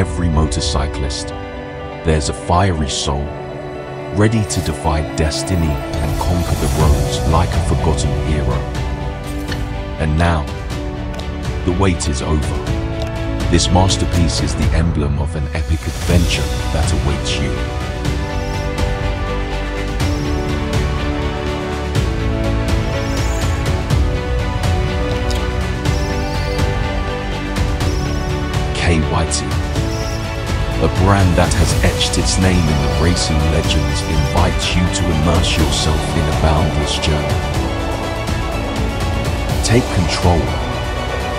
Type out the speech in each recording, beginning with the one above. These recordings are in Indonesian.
every motorcyclist. There's a fiery soul, ready to defy destiny and conquer the roads like a forgotten hero. And now, the wait is over. This masterpiece is the emblem of an epic adventure that awaits you. KYT a brand that has etched its name in the racing legends, invites you to immerse yourself in a boundless journey. Take control,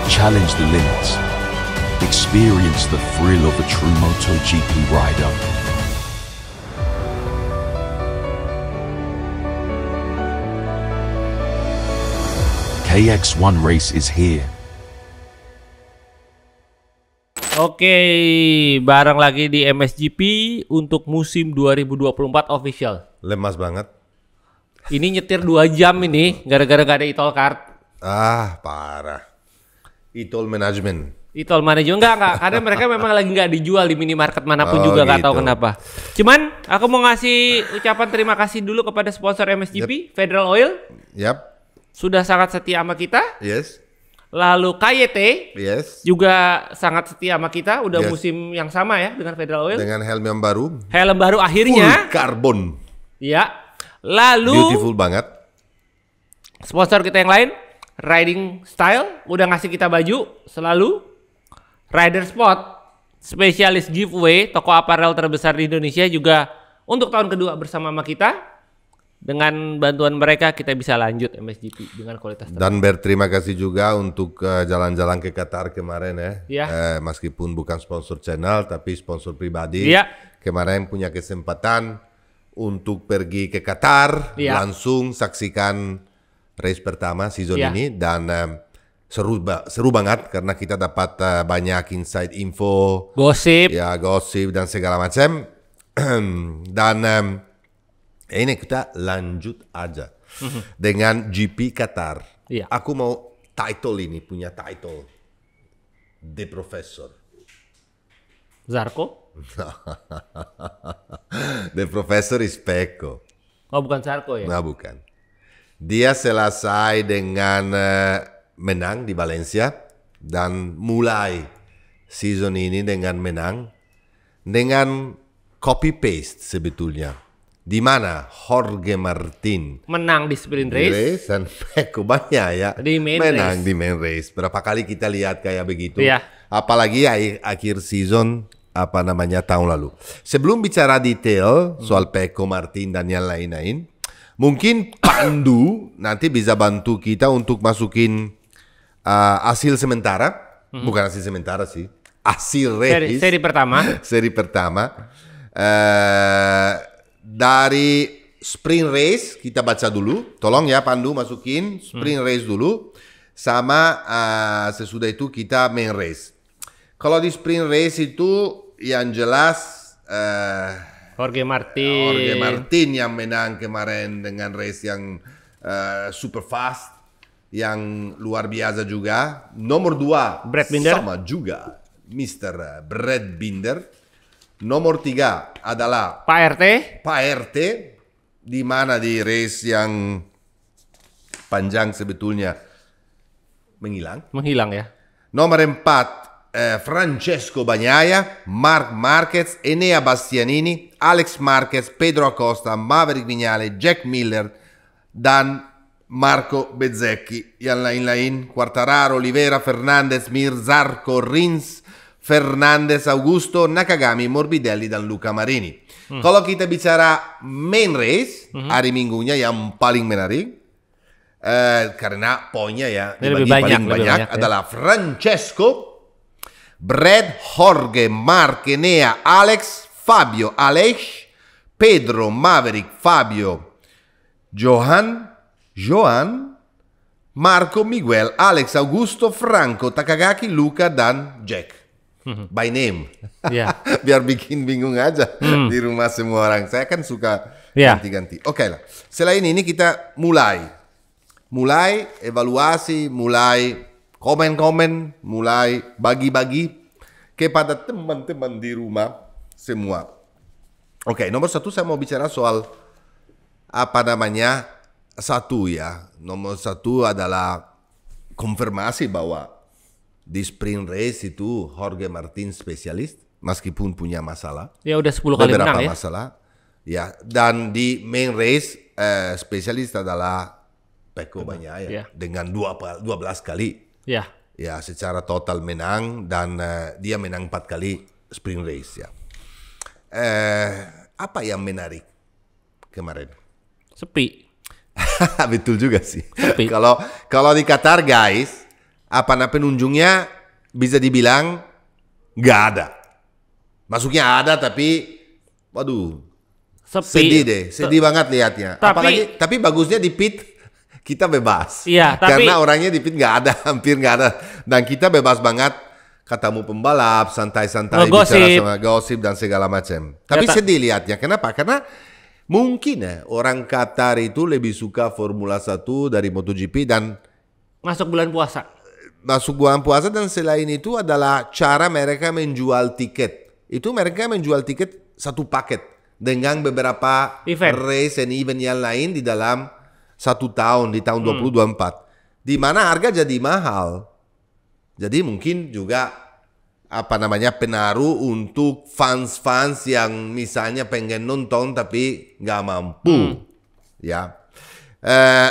challenge the limits, experience the thrill of a true MotoGP rider. KX1 Race is here Oke, barang lagi di MSGP untuk musim 2024 official. Lemas banget. Ini nyetir dua jam ini gara-gara gak ada e toll card. Ah, parah. e toll management. e toll management enggak enggak karena mereka memang lagi nggak dijual di minimarket manapun oh, juga nggak gitu. tahu kenapa. Cuman aku mau ngasih ucapan terima kasih dulu kepada sponsor MSGP, yep. Federal Oil. Yap. Sudah sangat setia sama kita. Yes Lalu KYT yes. juga sangat setia sama kita, udah yes. musim yang sama ya dengan Federal Oil. Dengan helm yang baru. Helm baru akhirnya. Full carbon. Ya. Lalu. Beautiful banget. Sponsor kita yang lain, Riding Style, udah ngasih kita baju selalu. Rider Spot, spesialis giveaway, toko aparel terbesar di Indonesia juga untuk tahun kedua bersama sama kita dengan bantuan mereka kita bisa lanjut MSGP dengan kualitas terbaik. Dan berterima kasih juga untuk eh, jalan-jalan uh, ke Qatar kemarin ya. ya. Eh, meskipun bukan sponsor channel tapi sponsor pribadi. Ya. Kemarin punya kesempatan untuk pergi ke Qatar ya. langsung saksikan race pertama season ya. ini dan uh, seru seru banget karena kita dapat uh, banyak inside info, gosip, ya gosip dan segala macam. dan um, ini kita lanjut aja dengan GP Qatar. Iya. Aku mau title ini punya title The Professor. Zarko? The Professor is Peko. Oh bukan Zarko ya? Nah bukan. Dia selesai dengan eh, menang di Valencia dan mulai season ini dengan menang dengan copy paste sebetulnya di mana Jorge Martin menang di sprint race, dan race dan banyak ya di main menang race. di main race. Berapa kali kita lihat kayak begitu? ya. Apalagi akhir, akhir season apa namanya tahun lalu. Sebelum bicara detail soal Peko Martin dan yang lain-lain, mungkin Pandu nanti bisa bantu kita untuk masukin uh, hasil sementara, hmm bukan hasil sementara sih, hasil race seri, seri pertama, seri pertama. Uh, dari sprint race kita baca dulu. Tolong ya Pandu masukin sprint hmm. race dulu sama uh, sesudah itu kita main race. Kalau di sprint race itu yang jelas uh, Jorge Martin. Ya, Jorge Martin yang menang kemarin dengan race yang uh, super fast yang luar biasa juga. Nomor dua Brad Binder. sama juga Mr. Brad Binder Nomortiga adalah Pak Paerte, Pak di mana di Resian, yang panjang sebetulnya menghilang. Menghilang ya. Nomor 4 eh, Francesco Bagnaia, Mark Marquez, Enea Bastianini, Alex Marquez, Pedro Acosta, Maverick Vignale, Jack Miller, Dan Marco Bezzecchi, Ian Lain Lain, Quartararo, Olivera, Fernandez, Mirzarco, Rins, Fernandez, Augusto, Nakagami, Morbidelli, Dan Luca Marini. Hmm. Kalau kita bicara main race hmm. hari minggunya yang paling menarik eh, karena poinnya ya lebih banyak, paling lebih banyak, banyak adalah eh. ya. Francesco, Brad, Jorge, Markenea, Alex, Fabio, Alex, Pedro, Maverick, Fabio, Johan, Johan, Marco, Miguel, Alex, Augusto, Franco, Takagaki, Luca, Dan, Jack. hmm. by name. Yeah. Biar bikin bingung aja hmm. di rumah semua orang. Saya kan suka yeah. ganti-ganti. Oke okay lah. Selain ini kita mulai. Mulai evaluasi, mulai komen-komen, mulai bagi-bagi kepada teman-teman di rumah semua. Oke, okay, nomor satu saya mau bicara soal apa namanya satu ya. Nomor satu adalah konfirmasi bahwa di sprint race itu Jorge Martin spesialis meskipun punya masalah. Ya udah 10 kali menang ya. masalah. Ya, dan di main race eh, spesialis adalah Peko banyak ya. dengan dua 12 kali. Ya. Ya, secara total menang dan eh, dia menang 4 kali sprint race ya. Eh, apa yang menarik kemarin? Sepi. Betul juga sih. Kalau kalau di Qatar guys, apa penunjungnya bisa dibilang nggak ada. Masuknya ada tapi waduh Sepi. sedih deh, sedih T banget liatnya Tapi, Apalagi tapi bagusnya di pit kita bebas. Iya, tapi, karena orangnya di pit nggak ada, hampir nggak ada dan kita bebas banget ketemu pembalap, santai-santai bicara sama gosip dan segala macam. Tapi ya, sedih liatnya Kenapa? Karena mungkin ya orang Qatar itu lebih suka Formula 1 dari MotoGP dan masuk bulan puasa masuk bulan puasa dan selain itu adalah cara mereka menjual tiket. Itu mereka menjual tiket satu paket dengan beberapa event. race and event yang lain di dalam satu tahun di tahun hmm. 2024. Di mana harga jadi mahal. Jadi mungkin juga apa namanya penaruh untuk fans-fans yang misalnya pengen nonton tapi nggak mampu. Hmm. Ya. Eh,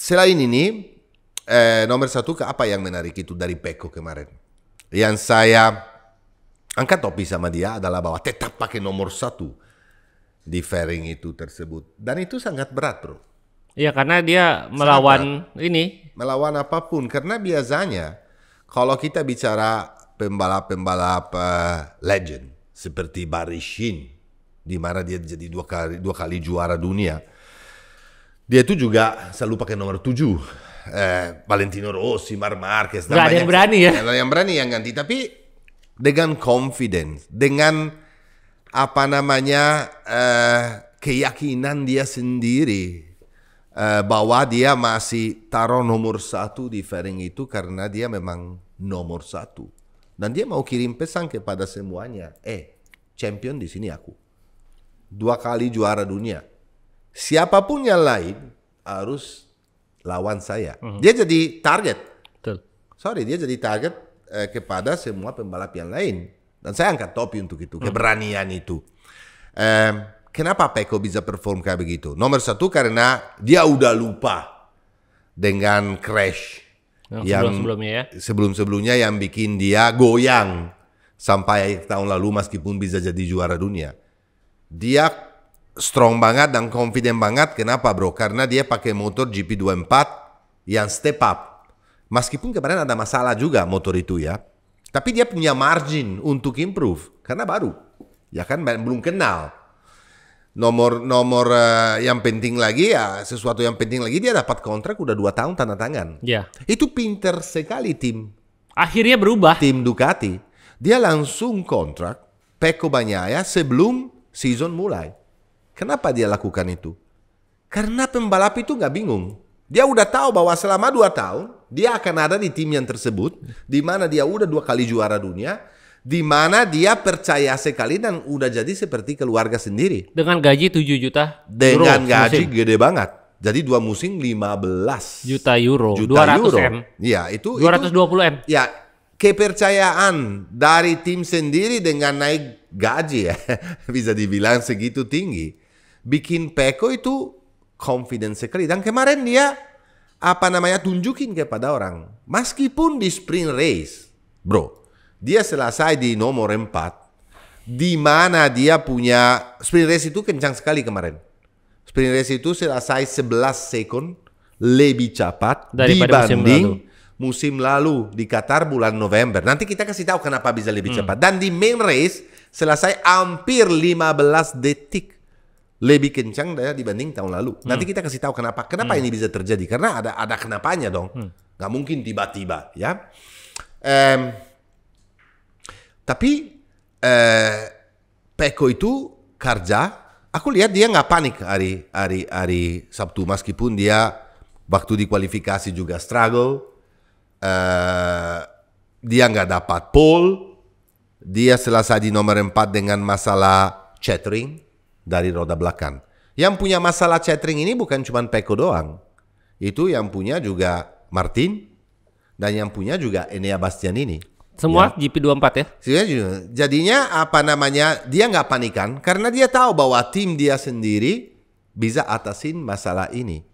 selain ini eh, nomor satu ke apa yang menarik itu dari Peko kemarin? Yang saya angkat topi sama dia adalah bahwa tetap pakai nomor satu di fairing itu tersebut. Dan itu sangat berat bro. ya karena dia melawan ini. Melawan apapun. Karena biasanya kalau kita bicara pembalap-pembalap uh, legend seperti Barishin di mana dia jadi dua kali dua kali juara dunia. Dia itu juga selalu pakai nomor tujuh eh, Valentino Rossi, Mar Marquez dan banyak, yang berani ya yang berani yang ganti tapi dengan confidence dengan apa namanya eh, keyakinan dia sendiri eh, bahwa dia masih taruh nomor satu di fairing itu karena dia memang nomor satu dan dia mau kirim pesan kepada semuanya eh champion di sini aku dua kali juara dunia siapapun yang lain harus lawan saya. Mm -hmm. Dia jadi target. Betul. Sorry, dia jadi target eh, kepada semua pembalap yang lain. Dan saya angkat topi untuk itu, mm -hmm. keberanian itu. Eh, kenapa Peko bisa perform kayak begitu? Nomor satu karena dia udah lupa dengan crash yang, sebelumnya ya. Sebelum-sebelumnya yang bikin dia goyang sampai tahun lalu meskipun bisa jadi juara dunia. Dia strong banget dan confident banget. Kenapa bro? Karena dia pakai motor GP24 yang step up. Meskipun kemarin ada masalah juga motor itu ya. Tapi dia punya margin untuk improve. Karena baru. Ya kan belum kenal. Nomor nomor uh, yang penting lagi ya sesuatu yang penting lagi dia dapat kontrak udah dua tahun tanda tangan. Iya. Yeah. Itu pinter sekali tim. Akhirnya berubah. Tim Ducati dia langsung kontrak Peko Banyaya sebelum season mulai. Kenapa dia lakukan itu? Karena pembalap itu nggak bingung. Dia udah tahu bahwa selama dua tahun dia akan ada di tim yang tersebut, di mana dia udah dua kali juara dunia, di mana dia percaya sekali dan udah jadi seperti keluarga sendiri. Dengan gaji 7 juta. Dengan gaji musim. gede banget. Jadi dua musim 15 juta euro, juta 200 euro. M. Ya, itu 220 itu, M. Ya, kepercayaan dari tim sendiri dengan naik gaji ya bisa dibilang segitu tinggi bikin Peko itu confidence sekali. Dan kemarin dia apa namanya tunjukin kepada orang. Meskipun di sprint race, bro, dia selesai di nomor 4. Di mana dia punya sprint race itu kencang sekali kemarin. Sprint race itu selesai 11 second lebih cepat Daripada dibanding musim lalu. musim lalu di Qatar bulan November. Nanti kita kasih tahu kenapa bisa lebih hmm. cepat. Dan di main race selesai hampir 15 detik lebih kencang dibanding tahun lalu. Hmm. Nanti kita kasih tahu kenapa. Kenapa hmm. ini bisa terjadi? Karena ada ada kenapanya dong. Hmm. Gak mungkin tiba-tiba ya. Um, tapi uh, Peko itu kerja. Aku lihat dia nggak panik hari hari hari Sabtu meskipun dia waktu di kualifikasi juga struggle. Uh, dia nggak dapat pole. Dia selesai di nomor 4 dengan masalah chattering dari roda belakang. Yang punya masalah chattering ini bukan cuma Peko doang. Itu yang punya juga Martin dan yang punya juga Enea ini. Semua ya. GP24 ya? Iya, iya. Jadinya apa namanya dia nggak panikan karena dia tahu bahwa tim dia sendiri bisa atasin masalah ini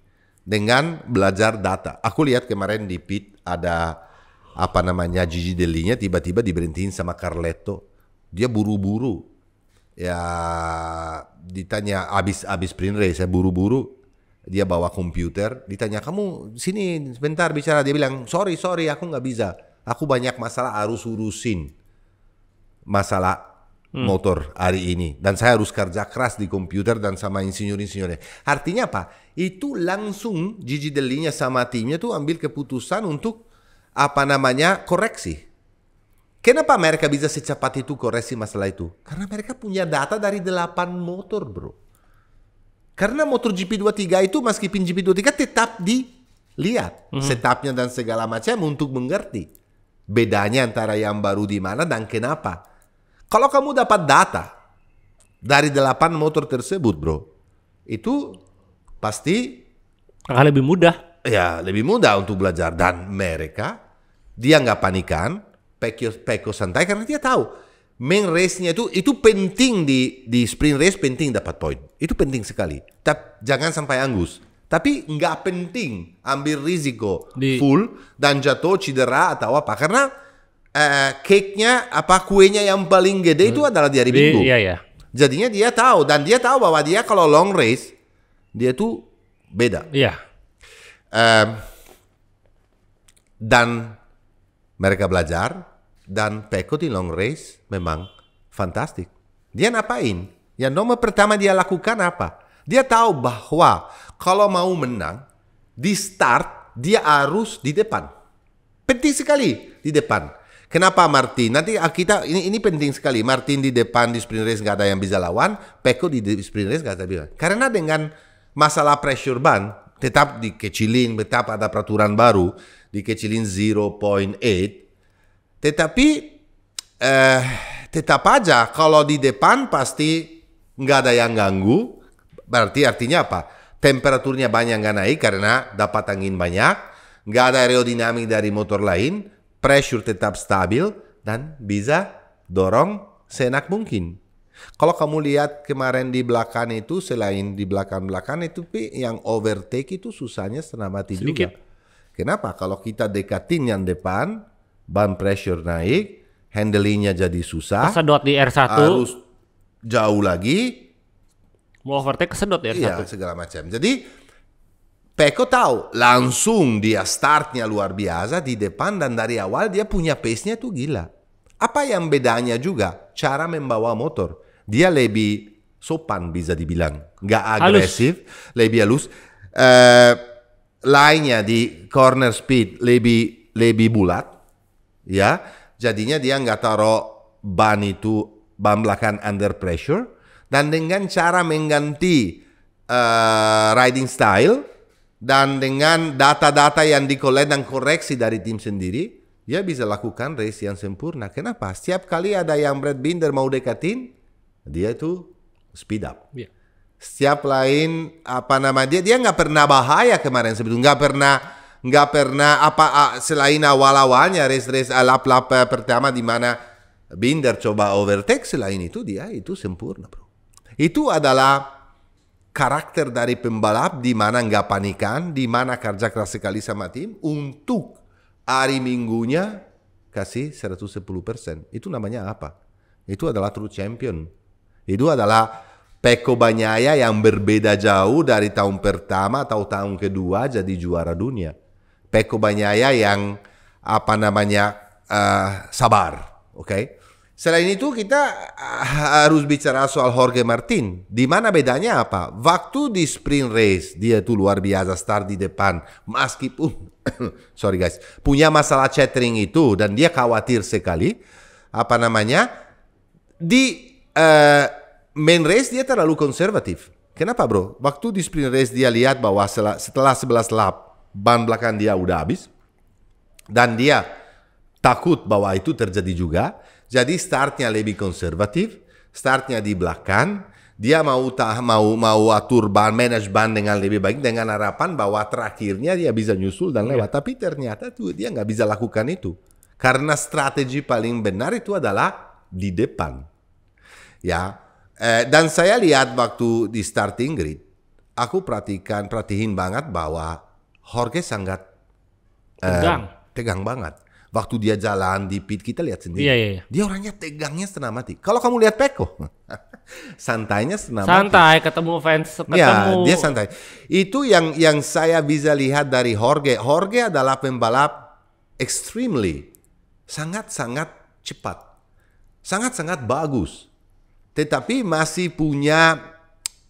dengan belajar data. Aku lihat kemarin di pit ada apa namanya Gigi Delinya tiba-tiba diberhentiin sama Carletto. Dia buru-buru ya ditanya abis abis print race ya buru-buru dia bawa komputer ditanya kamu sini sebentar bicara dia bilang sorry sorry aku nggak bisa aku banyak masalah harus urusin masalah hmm. motor hari ini dan saya harus kerja keras di komputer dan sama insinyur-insinyurnya. Artinya apa? Itu langsung Gigi Delinya sama timnya tuh ambil keputusan untuk apa namanya koreksi. Kenapa mereka bisa secepat itu koreksi masalah itu? Karena mereka punya data dari 8 motor bro. Karena motor GP23 itu meskipun GP23 tetap dilihat mm-hmm. setupnya dan segala macam untuk mengerti bedanya antara yang baru di mana dan kenapa. Kalau kamu dapat data dari 8 motor tersebut bro, itu pasti akan lebih mudah. Ya lebih mudah untuk belajar dan mereka dia nggak panikan Pecos Santai karena dia tahu main race-nya itu itu penting di di sprint race penting dapat poin. Itu penting sekali. Tapi jangan sampai angus. Tapi nggak penting ambil risiko di... full dan jatuh cedera atau apa karena uh, cake-nya apa kuenya yang paling gede hmm. itu adalah di hari Minggu. Iya, iya. Jadinya dia tahu dan dia tahu bahwa dia kalau long race dia tuh beda. Iya. uh, dan mereka belajar dan Peko di long race memang fantastik. Dia ngapain? Yang nomor pertama dia lakukan apa? Dia tahu bahwa kalau mau menang, di start dia harus di depan. Penting sekali di depan. Kenapa Martin? Nanti ah, kita ini ini penting sekali. Martin di depan di sprint race nggak ada yang bisa lawan. Peko di sprint race nggak ada bisa. Karena dengan masalah pressure ban tetap dikecilin, tetap ada peraturan baru dikecilin 0.8 tetapi eh, tetap aja kalau di depan pasti nggak ada yang ganggu. Berarti artinya apa? Temperaturnya banyak nggak naik karena dapat angin banyak, nggak ada aerodinamik dari motor lain, pressure tetap stabil dan bisa dorong senak mungkin. Kalau kamu lihat kemarin di belakang itu selain di belakang-belakang itu yang overtake itu susahnya setengah mati juga. Kenapa? Kalau kita dekatin yang depan, ban pressure naik, handlingnya jadi susah. Kesedot di R1. Harus jauh lagi. Mau overtake kesedot di R1. Iya, segala macam. Jadi Peko tahu langsung dia startnya luar biasa di depan dan dari awal dia punya pace-nya tuh gila. Apa yang bedanya juga cara membawa motor. Dia lebih sopan bisa dibilang. nggak agresif, halus. lebih halus. Uh, eh, lainnya di corner speed lebih lebih bulat ya jadinya dia nggak taruh ban itu ban belakang under pressure dan dengan cara mengganti uh, riding style dan dengan data-data yang dikolek dan koreksi dari tim sendiri dia bisa lakukan race yang sempurna kenapa setiap kali ada yang Brad Binder mau dekatin dia itu speed up yeah. setiap lain apa nama dia dia nggak pernah bahaya kemarin sebetulnya nggak pernah nggak pernah apa selain awal-awalnya race-race lap-lap eh, pertama di mana Binder coba overtake selain itu dia itu sempurna bro. Itu adalah karakter dari pembalap di mana nggak panikan, di mana kerja keras sekali sama tim untuk hari minggunya kasih 110%. Itu namanya apa? Itu adalah true champion. Itu adalah Peko Banyaya yang berbeda jauh dari tahun pertama atau tahun kedua jadi juara dunia. Peko Banyaya yang apa namanya uh, sabar, oke? Okay? Selain itu kita eh, harus bicara soal Jorge Martin. Di mana bedanya apa? Waktu di sprint race dia tuh luar biasa start di depan. Meskipun sorry guys, punya masalah chattering itu dan dia khawatir sekali apa namanya di uh, main race dia terlalu konservatif. Kenapa bro? Waktu di sprint race dia lihat bahwa setelah 11 lap ban belakang dia udah habis dan dia takut bahwa itu terjadi juga jadi startnya lebih konservatif startnya di belakang dia mau tak mau mau atur ban manage ban dengan lebih baik dengan harapan bahwa terakhirnya dia bisa nyusul dan lewat yeah. tapi ternyata tuh dia nggak bisa lakukan itu karena strategi paling benar itu adalah di depan ya eh, dan saya lihat waktu di starting grid aku perhatikan perhatiin banget bahwa Jorge sangat eh, tegang. tegang banget. Waktu dia jalan di pit kita lihat sendiri. Iya, iya, iya. Dia orangnya tegangnya setengah mati. Kalau kamu lihat Peko, santainya setengah mati. Santai ketemu fans ya, ketemu. dia santai. Itu yang yang saya bisa lihat dari Jorge. Jorge adalah pembalap extremely sangat-sangat cepat. Sangat-sangat bagus. Tetapi masih punya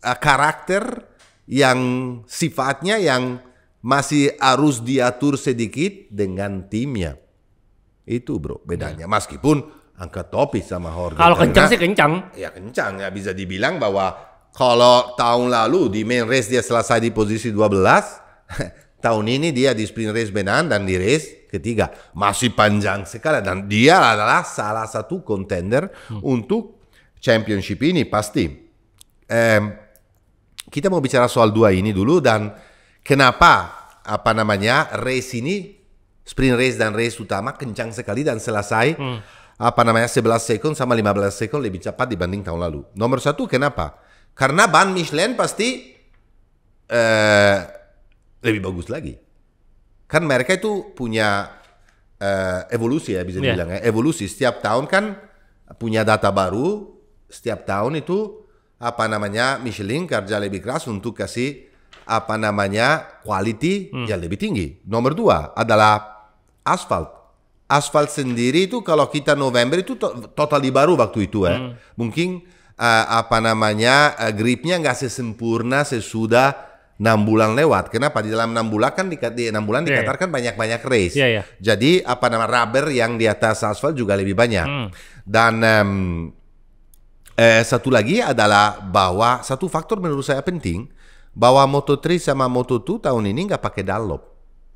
uh, karakter yang sifatnya yang masih harus diatur sedikit dengan timnya. Itu bro bedanya. Ya. Meskipun angka topi sama Jorge. Kalau kencang sih kencang. Ya kencang ya bisa dibilang bahwa kalau tahun lalu di main race dia selesai di posisi 12, tahun ini dia di sprint race benar dan di race ketiga. Masih panjang sekali dan dia adalah salah satu contender hmm. untuk championship ini pasti. Eh, kita mau bicara soal dua ini dulu dan Kenapa apa namanya race ini sprint race dan race utama kencang sekali dan selesai hmm. apa namanya 11 second sama 15 second lebih cepat dibanding tahun lalu. Nomor satu kenapa? Karena ban Michelin pasti uh, lebih bagus lagi. Kan mereka itu punya uh, evolusi ya bisa iya. dibilang ya evolusi setiap tahun kan punya data baru setiap tahun itu apa namanya Michelin kerja lebih keras untuk kasih apa namanya quality hmm. yang lebih tinggi. Nomor dua adalah aspal aspal sendiri itu kalau kita November itu to totally baru waktu itu ya. Hmm. Mungkin uh, apa namanya uh, gripnya nggak sesempurna sesudah enam bulan lewat. Kenapa di dalam enam bulan kan di enam bulan yeah, iya. dikatakan banyak-banyak race. Yeah, yeah. Jadi apa nama rubber yang di atas aspal juga lebih banyak. Hmm. Dan um, eh, satu lagi adalah bahwa satu faktor menurut saya penting bahwa Moto3 sama Moto2 tahun ini nggak pakai Dunlop,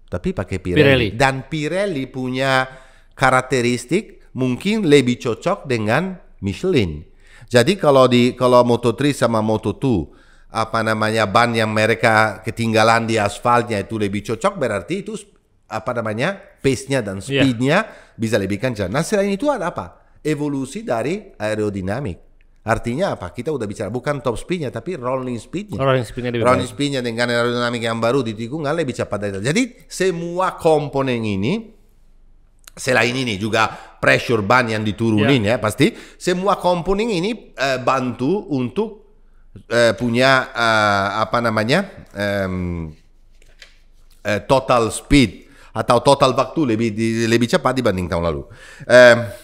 tapi pakai Pirelli. Pirelli. Dan Pirelli punya karakteristik mungkin lebih cocok dengan Michelin. Jadi kalau di kalau Moto3 sama Moto2 apa namanya ban yang mereka ketinggalan di asfalnya itu lebih cocok berarti itu apa namanya pace-nya dan iya. speed-nya yeah. bisa lebih kencang. Nah selain itu ada apa? Evolusi dari aerodinamik. Artinya apa? Kita udah bicara bukan top speednya tapi rolling speednya. Rolling speednya lebih Rolling speednya dengan aerodinamik yang baru ditikung lebih cepat dari itu. Jadi semua komponen ini selain ini juga pressure ban yang diturunin yeah. ya pasti semua komponen ini eh, bantu untuk eh, punya eh, apa namanya eh, total speed atau total waktu lebih lebih cepat dibanding tahun lalu. Eh,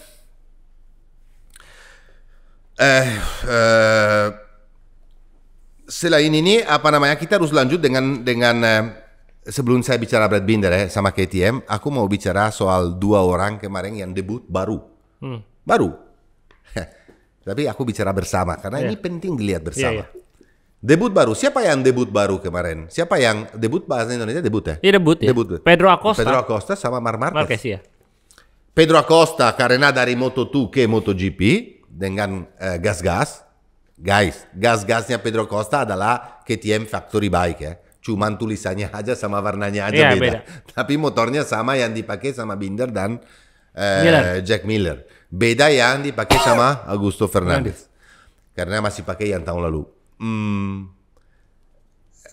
Eh, eh, selain ini apa namanya kita harus lanjut dengan dengan eh, sebelum saya bicara Brad Binder ya eh, sama KTM, aku mau bicara soal dua orang kemarin yang debut baru, hmm. baru. Tapi aku bicara bersama karena yeah. ini iya. penting dilihat iya, bersama. Yeah, yeah. Debut baru. Siapa yang debut baru kemarin? Siapa yang debut bahasa Indonesia debut ya? Iya debut. Ya. Pedro Acosta. Pedro Acosta sama Mar Marquez. Marquez ya. Pedro Acosta karena dari Moto2 ke MotoGP dengan eh, gas-gas, guys, gas-gasnya Pedro Costa adalah KTM Factory Bike ya. Cuman tulisannya aja sama warnanya aja yeah, beda. beda. Tapi motornya sama yang dipakai sama Binder dan eh, Miller. Jack Miller. Beda yang dipakai sama Augusto Fernandez. Iya. Karena masih pakai yang tahun lalu. Hmm,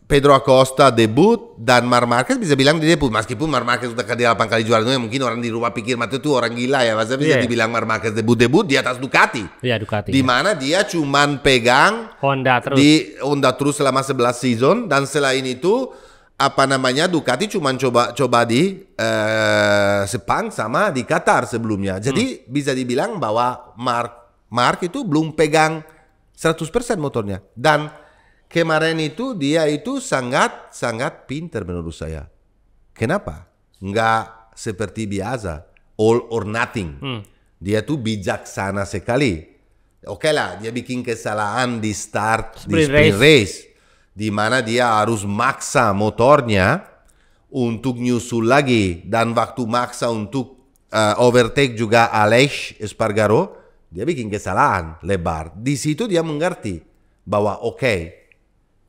Pedro Acosta debut dan Mar Marquez bisa bilang di debut meskipun Mar Marquez sudah ke 8 kali juara dunia mungkin orang di rumah pikir mati itu orang gila ya masa bisa yeah. Iya. dibilang Mar Marquez debut debut di atas Ducati. Iya yeah, Ducati. Di iya. mana yeah. dia cuman pegang Honda terus. Di Honda terus selama 11 season dan selain itu apa namanya Ducati cuman coba coba di uh, Sepang sama di Qatar sebelumnya. Hmm. Jadi hmm. bisa dibilang bahwa Mark Mark itu belum pegang 100% motornya dan kemarin itu dia itu sangat sangat pintar menurut saya. Kenapa? Enggak seperti biasa all or nothing. Hmm. Dia tuh bijaksana sekali. Oke okay lah, dia bikin kesalahan di start sprint di sprint race. race, di mana dia harus maksa motornya untuk nyusul lagi dan waktu maksa untuk uh, overtake juga Alex Espargaro, dia bikin kesalahan lebar. Di situ dia mengerti bahwa oke, okay,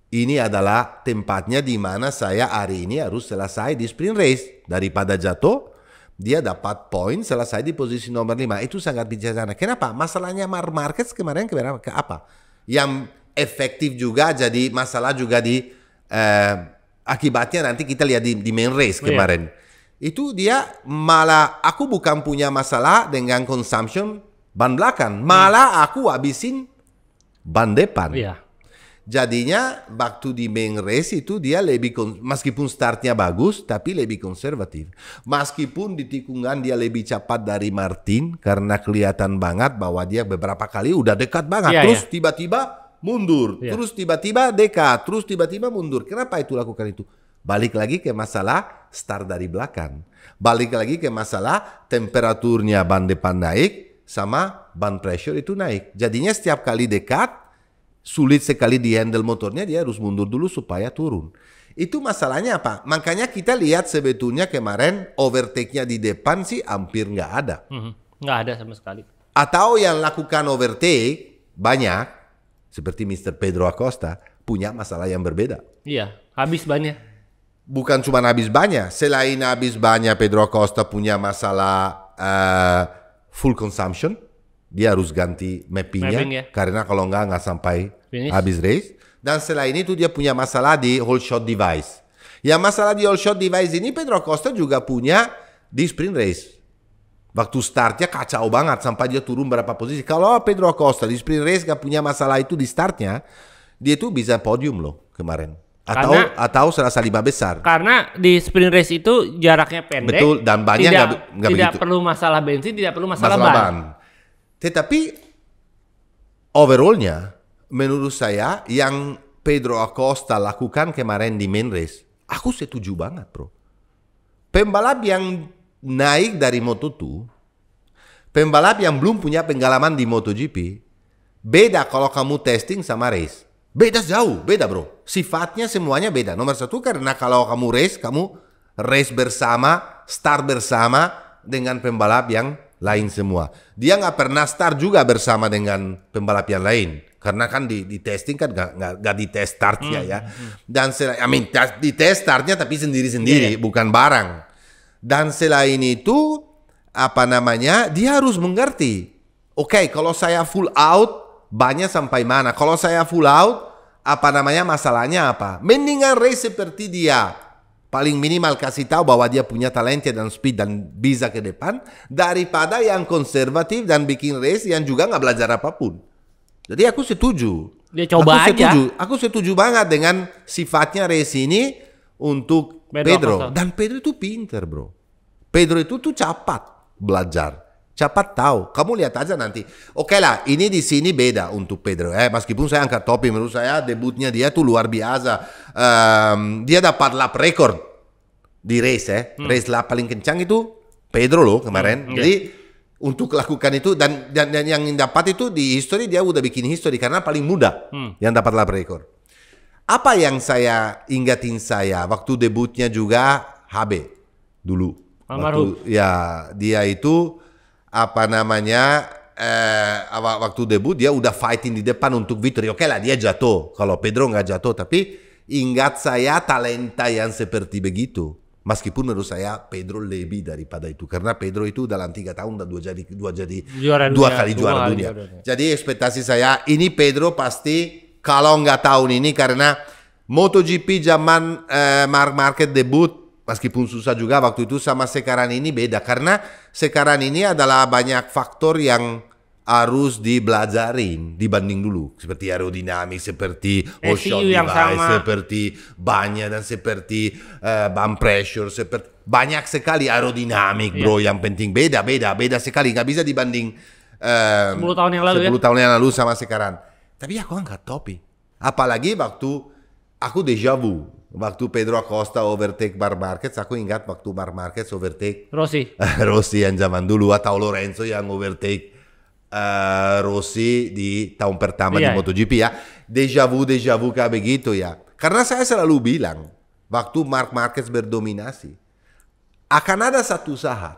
ini adalah tempatnya di mana saya hari ini harus selesai di sprint race. Daripada jatuh, dia dapat poin selesai di posisi nomor 5. Itu sangat bijaksana. Kenapa? Masalahnya market kemarin kemarin ke apa? Yang efektif juga jadi masalah juga di eh, akibatnya nanti kita lihat di, di main race iya. kemarin. Yeah. Itu dia malah aku bukan punya masalah dengan consumption ban belakang, malah aku habisin ban depan. Yeah. Jadinya waktu di main race itu dia lebih meskipun startnya bagus tapi lebih konservatif. Meskipun di tikungan dia lebih cepat dari Martin karena kelihatan banget bahwa dia beberapa kali udah dekat banget. Yeah, terus iya. tiba-tiba yeah. mundur, yeah. terus tiba-tiba dekat, terus tiba-tiba mundur. Kenapa itu lakukan itu? Balik lagi ke masalah start dari belakang. Balik lagi ke masalah temperaturnya ban depan naik sama ban pressure itu naik. Jadinya setiap kali dekat sulit sekali di handle motornya dia harus mundur dulu supaya turun. Itu masalahnya apa? Makanya kita lihat sebetulnya kemarin overtake-nya di depan sih hampir nggak ada. Mm-hmm. ada sama sekali. Atau yang lakukan overtake banyak, seperti Mr. Pedro Acosta, punya masalah yang berbeda. Iya, habis banyak. Bukan cuma habis banyak, selain habis banyak Pedro Acosta punya masalah uh, full consumption dia harus ganti mappingnya Mapping, ya. karena kalau enggak nggak sampai Finish. habis race. Dan selain itu dia punya masalah di whole shot device. Ya masalah di whole shot device ini Pedro Costa juga punya di sprint race. Waktu startnya kacau banget sampai dia turun berapa posisi. Kalau Pedro Costa di sprint race gak punya masalah itu di startnya, dia tuh bisa podium loh kemarin. Atau karena, atau serasa lima besar. Karena di sprint race itu jaraknya pendek. Betul dan banyak tidak, gak, gak tidak begitu. perlu masalah bensin, tidak perlu masalah, masalah ban. ban. Tetapi overallnya menurut saya yang Pedro Acosta lakukan kemarin di Menres, aku setuju banget bro. Pembalap yang naik dari Moto2, pembalap yang belum punya pengalaman di MotoGP, beda kalau kamu testing sama race. Beda jauh, beda bro. Sifatnya semuanya beda. Nomor satu karena kalau kamu race, kamu race bersama, start bersama dengan pembalap yang lain semua. Dia nggak pernah start juga bersama dengan pembalap yang lain. Karena kan di, di testing kan gak, gak, gak di test startnya ya. ya. Hmm, hmm, hmm. Dan selain, I mean, di test startnya tapi sendiri-sendiri, yeah. Iya. bukan barang. Dan selain itu, apa namanya, dia harus mengerti. Oke, okay, kalau saya full out, banyak sampai mana. Kalau saya full out, apa namanya, masalahnya apa. Mendingan race seperti dia paling minimal kasih tahu bahwa dia punya talenta dan speed dan bisa ke depan daripada yang konservatif dan bikin race yang juga nggak belajar apapun. Jadi aku setuju. Dia coba aku setuju. Aku setuju banget dengan sifatnya race ini untuk Pedro. Pedro. Dan Pedro itu pinter bro. Pedro itu tuh cepat belajar. Siapa tahu, kamu lihat aja nanti. Oke lah, ini di sini beda untuk Pedro. Eh, meskipun saya angkat topi, menurut saya debutnya dia tuh luar biasa. Um, dia dapat lap record di race, eh. Hmm. race lap paling kencang itu Pedro loh kemarin. Hmm, okay. Jadi iya. untuk lakukan itu dan, dan, dan yang dapat itu di history dia udah bikin history karena paling muda hmm. yang dapat lap record. Apa yang saya ingatin saya waktu debutnya juga HB dulu. Waktu, ya dia itu apa namanya eh, waktu debut dia udah fighting di depan untuk victory. Oke lah dia jatuh. Kalau Pedro nggak jatuh tapi ingat saya talenta yang seperti begitu. Meskipun menurut saya Pedro lebih daripada itu karena Pedro itu dalam tiga tahun udah dua jadi dua jadi juara dua dunia, kali dua dunia. dunia. Jadi ekspektasi saya ini Pedro pasti kalau nggak tahun ini karena MotoGP zaman eh, Mark Market debut Meskipun susah juga waktu itu sama sekarang ini beda karena sekarang ini adalah banyak faktor yang harus dibelajarin dibanding dulu seperti aerodinamik, seperti eh, offshore device, sama. seperti banyak dan seperti uh, bump pressure, seperti banyak sekali aerodinamik iya. bro yeah. yang penting beda beda beda sekali nggak bisa dibanding eh, uh, 10 tahun yang lalu 10 ya? tahun yang lalu sama sekarang. Tapi aku nggak topi. Apalagi waktu aku deja vu Waktu Pedro Acosta overtake Bar Marquez, aku ingat waktu Bar Marquez overtake Rossi. Rossi yang zaman dulu atau ah, Lorenzo yang overtake uh, Rossi di tahun pertama yeah. di iya, iya. MotoGP ya. Deja vu, deja vu kayak begitu ya. Karena saya selalu bilang waktu Mark Marquez berdominasi akan ada satu saat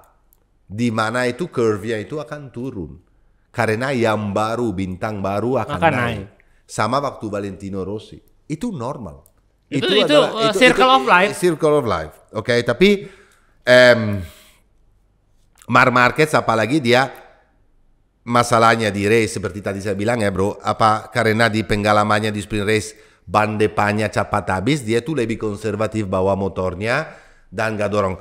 di mana itu curve-nya itu akan turun. Karena yang baru, bintang baru akan, akan naik. Sama waktu Valentino Rossi. Itu normal itu itu, itu adalah, itu, uh, circle itu, of life eh, circle of life oke okay? tapi um, mar market apalagi dia masalahnya di race seperti tadi saya bilang ya bro apa karena di pengalamannya di sprint race ban depannya cepat habis dia tuh lebih konservatif bawa motornya dan gak dorong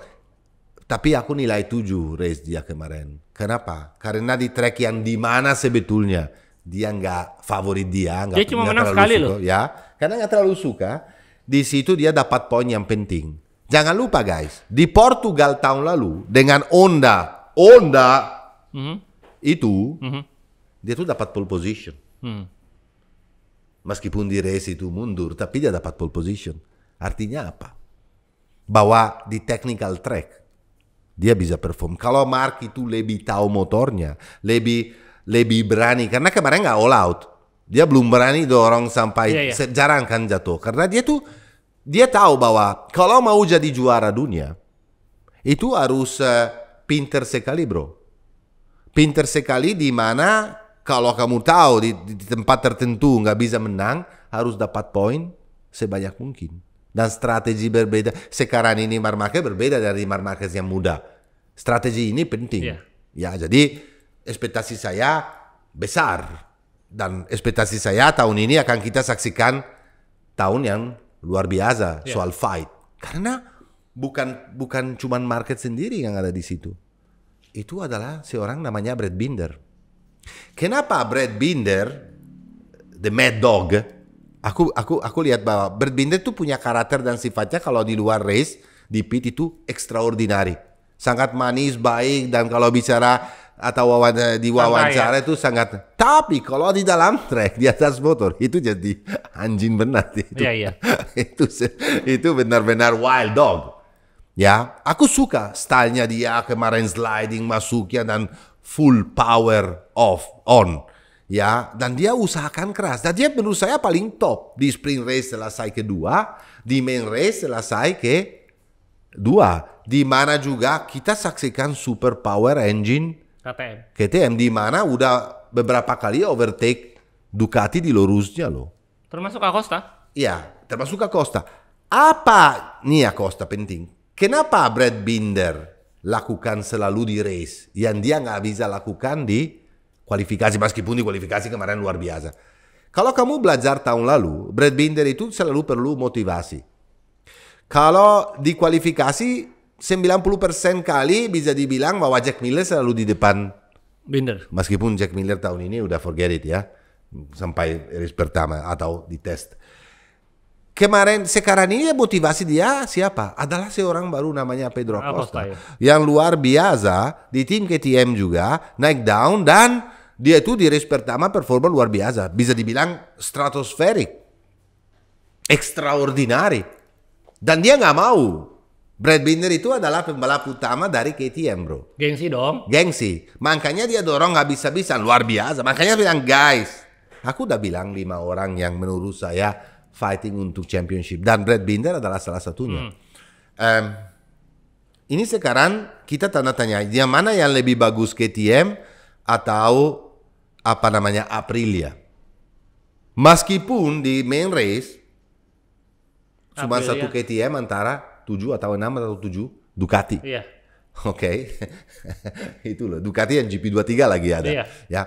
tapi aku nilai 7 race dia kemarin kenapa karena di track yang di mana sebetulnya dia nggak favorit dia nggak dia cuma menang sekali loh ya karena nggak terlalu suka di situ dia dapat poin yang penting. Jangan lupa guys, di Portugal tahun lalu dengan Onda, Onda mm-hmm. itu mm-hmm. dia tuh dapat pole position. Mm. Meskipun di race itu mundur, tapi dia dapat pole position. Artinya apa? Bahwa di technical track dia bisa perform. Kalau Mark itu lebih tahu motornya, lebih lebih berani karena kemarin nggak all out. Dia belum berani dorong sampai yeah, iya, iya. yeah. jarang kan jatuh karena dia tuh dia tahu bahwa kalau mau jadi juara dunia itu harus eh, pinter sekali bro. Pinter sekali di mana kalau kamu tahu di, di tempat tertentu nggak bisa menang harus dapat poin sebanyak mungkin. Dan strategi berbeda. Sekarang ini market berbeda dari market yang muda. Strategi ini penting. Yeah. Ya jadi ekspektasi saya besar dan ekspektasi saya tahun ini akan kita saksikan tahun yang luar biasa yeah. soal fight karena bukan bukan cuman market sendiri yang ada di situ itu adalah seorang namanya Brad Binder kenapa Brad Binder the Mad Dog aku aku aku lihat bahwa Brad Binder tuh punya karakter dan sifatnya kalau di luar race di pit itu extraordinary sangat manis baik dan kalau bicara atau wawana, eh, di wawancara ya. itu sangat tapi kalau di dalam trek di atas motor itu jadi anjing benar itu yeah, iya. yeah. itu itu benar-benar wild dog ya aku suka stylenya dia kemarin sliding masuknya dan full power off on ya dan dia usahakan keras dan dia menurut saya paling top di sprint race selesai kedua di main race selesai ke dua di mana juga kita saksikan super power engine KTM. KTM di mana udah beberapa kali overtake Ducati di lurusnya loh. Termasuk Acosta? Iya, termasuk Acosta. Apa nih Acosta penting? Kenapa Brad Binder lakukan selalu di race yang dia nggak bisa lakukan di kualifikasi meskipun di kualifikasi kemarin luar biasa. Kalau kamu belajar tahun lalu, Brad Binder itu selalu perlu motivasi. Kalau di kualifikasi 90% kali bisa dibilang bahwa Jack Miller selalu di depan Binder. Meskipun Jack Miller tahun ini udah forget it ya. Sampai race pertama atau di test. Kemarin sekarang ini ya motivasi dia siapa? Adalah seorang baru namanya Pedro Acosta. Ya? Yang luar biasa di tim KTM juga naik down dan dia itu di race pertama performa luar biasa. Bisa dibilang stratosferik. Extraordinary. Dan dia nggak mau Brad Binder itu adalah pembalap utama dari KTM bro. Gengsi dong. Gengsi. Makanya dia dorong bisa bisa Luar biasa. Makanya bilang guys. Aku udah bilang lima orang yang menurut saya fighting untuk championship. Dan Brad Binder adalah salah satunya. Hmm. Um, ini sekarang kita tanda tanya. dia mana yang lebih bagus KTM atau apa namanya Aprilia. Meskipun di main race cuma satu KTM antara tujuh atau enam atau tujuh Ducati. Iya. Oke. Okay. itu loh. Ducati yang GP23 lagi ada. Iya. Ya.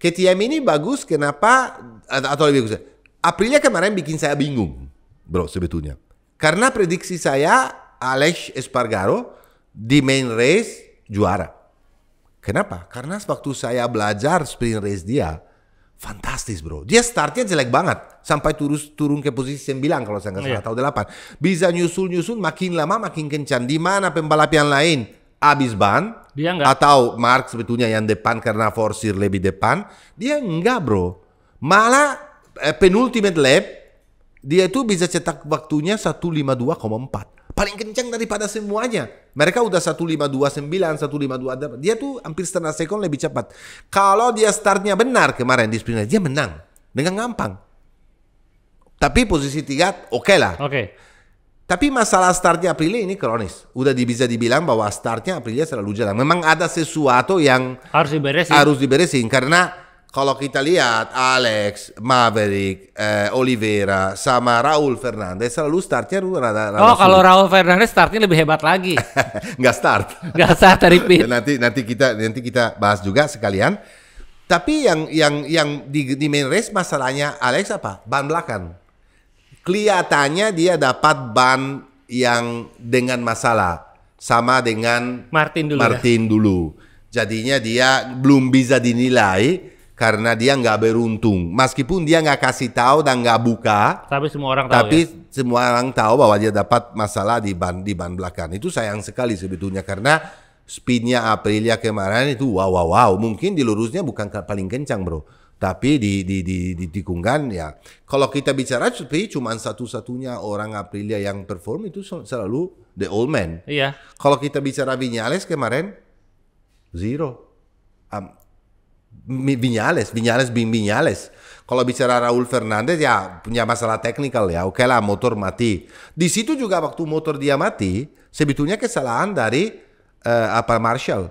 KTM ini bagus kenapa atau lebih bagus. Aprilia kemarin bikin saya bingung, bro sebetulnya. Karena prediksi saya Alex Espargaro di main race juara. Kenapa? Karena waktu saya belajar sprint race dia, fantastis bro. Dia startnya jelek banget sampai turun turun ke posisi 9 kalau saya nggak salah yeah. atau 8. Bisa nyusul-nyusul makin lama makin kencang. Di mana pembalap yang lain abis ban dia enggak. atau Mark sebetulnya yang depan karena forsir lebih depan, dia enggak bro. Malah eh, penultimate lap dia itu bisa cetak waktunya 152,4 paling kencang daripada semuanya. Mereka udah 1.529, 1.528. Dia tuh hampir setengah sekon lebih cepat. Kalau dia startnya benar kemarin di sprint dia menang dengan gampang. Tapi posisi tiga oke okay lah. Oke. Okay. Tapi masalah startnya Aprilia ini kronis. Udah bisa dibilang bahwa startnya Aprilia selalu jalan. Memang ada sesuatu yang harus diberesin. Harus diberesin karena kalau kita lihat Alex, Maverick, eh, Oliveira sama Raul Fernandez selalu startnya rada, rada Oh, kalau Raul Fernandez startnya lebih hebat lagi. Nggak start. Nggak start dari pit. nanti nanti kita nanti kita bahas juga sekalian. Tapi yang yang yang di, di main race masalahnya Alex apa? Ban belakang. Kelihatannya dia dapat ban yang dengan masalah sama dengan Martin dulu. Ya. Martin ya? dulu. Jadinya dia belum bisa dinilai karena dia nggak beruntung. Meskipun dia nggak kasih tahu dan nggak buka, tapi semua orang tahu. Tapi ya? semua orang tahu bahwa dia dapat masalah di ban di ban belakang. Itu sayang sekali sebetulnya karena speednya Aprilia kemarin itu wow wow wow. Mungkin di lurusnya bukan paling kencang bro, tapi di di di di tikungan ya. Kalau kita bicara seperti cuma satu-satunya orang Aprilia yang perform itu selalu the old man. Iya. Kalau kita bicara Vinales kemarin zero. Um, Vinales, Vinales bin Vinales. Kalau bicara Raul Fernandez ya punya masalah teknikal ya, oke lah motor mati. Di situ juga waktu motor dia mati, sebetulnya kesalahan dari uh, apa Marshall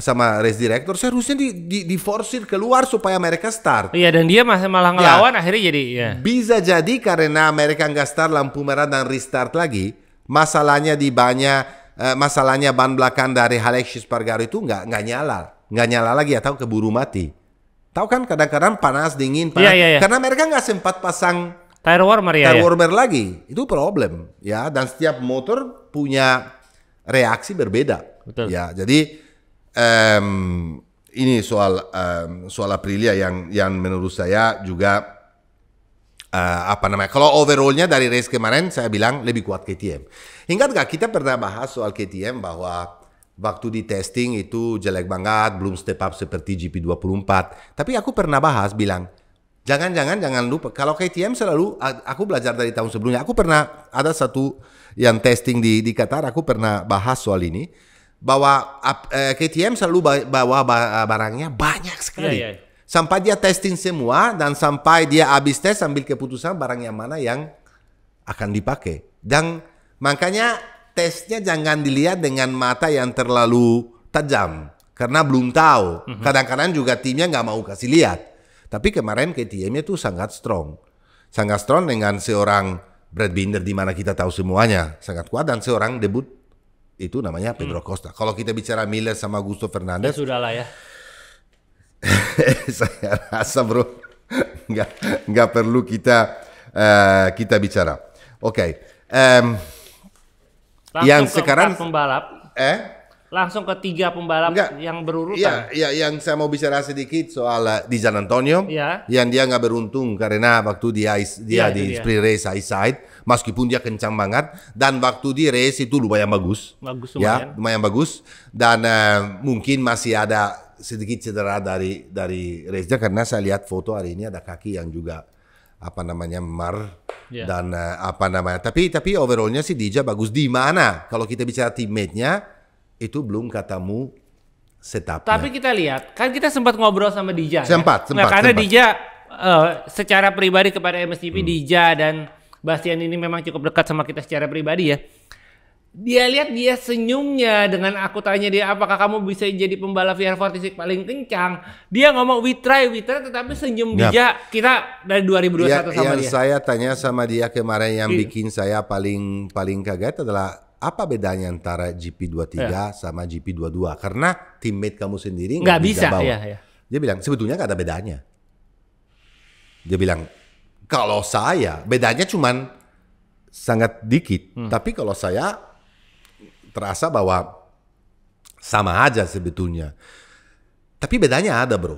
sama race director seharusnya di, di, di forceir keluar supaya mereka start. Iya dan dia masih malah ya. ngelawan ya, akhirnya jadi. Ya. Bisa jadi karena mereka nggak start lampu merah dan restart lagi. Masalahnya di banyak uh, masalahnya ban belakang dari Alexis Pargaro itu nggak nggak nyala nggak nyala lagi atau keburu mati. Tahu kan kadang-kadang panas dingin iya, panas. Yeah, yeah, yeah. Karena mereka nggak sempat pasang tire warmer ya. Tire warmer yeah. lagi itu problem ya dan setiap motor punya reaksi berbeda. Betul. Ya jadi um, ini soal um, soal Aprilia yang yang menurut saya juga uh, apa namanya kalau overallnya dari race kemarin saya bilang lebih kuat KTM. Ingat gak kita pernah bahas soal KTM bahwa waktu di testing itu jelek banget, belum step up seperti GP24. Tapi aku pernah bahas bilang, jangan-jangan jangan lupa kalau KTM selalu aku belajar dari tahun sebelumnya. Aku pernah ada satu yang testing di di Qatar, aku pernah bahas soal ini bahwa eh, KTM selalu bawa barangnya banyak sekali. Yeah, yeah. Iya. Sampai dia testing semua dan sampai dia habis tes ambil keputusan barang yang mana yang akan dipakai. Dan makanya tesnya jangan dilihat dengan mata yang terlalu tajam karena belum tahu. Mhm. Kadang-kadang juga timnya nggak mau kasih lihat. Tapi kemarin KTM itu sangat strong. Sangat strong dengan seorang Brad Binder di mana kita tahu semuanya sangat kuat dan seorang debut itu namanya Pedro hmm. Costa. Kalau kita bicara Miller sama Gusto Fernandez ya sudahlah ya. saya rasa bro nggak nggak perlu kita uh, kita bicara. Oke. Okay. Um, Langsung yang ke sekarang pembalap. Eh? Langsung ke tiga pembalap enggak, yang berurutan. Iya, iya, yang saya mau bicara sedikit soal uh, di San Antonio. Iya. Yang dia nggak beruntung karena waktu dia dia ya, di dia. sprint race high side, meskipun dia kencang banget dan waktu di race itu lumayan bagus. Bagus ya, lumayan. Ya, lumayan bagus dan uh, mungkin masih ada sedikit cedera dari dari race karena saya lihat foto hari ini ada kaki yang juga apa namanya Mar yeah. dan uh, apa namanya tapi tapi overallnya sih Dija bagus di mana kalau kita bicara teammate-nya itu belum katamu setup tapi kita lihat kan kita sempat ngobrol sama Dija sempat ya? sempat nah, karena sempat. Dija uh, secara pribadi kepada MSGP hmm. Dija dan Bastian ini memang cukup dekat sama kita secara pribadi ya dia lihat dia senyumnya dengan aku tanya dia apakah kamu bisa jadi pembalap VR46 paling kencang dia ngomong we try we try tetapi senyum Nggak. dia kita dari 2021 ya, sama yang dia saya tanya sama dia kemarin yang iya. bikin saya paling paling kaget adalah apa bedanya antara GP23 ya. sama GP22 karena teammate kamu sendiri nggak bisa, bawa. Ya, ya. dia bilang sebetulnya nggak ada bedanya dia bilang kalau saya bedanya cuman sangat dikit hmm. tapi kalau saya terasa bahwa sama aja sebetulnya. Tapi bedanya ada bro.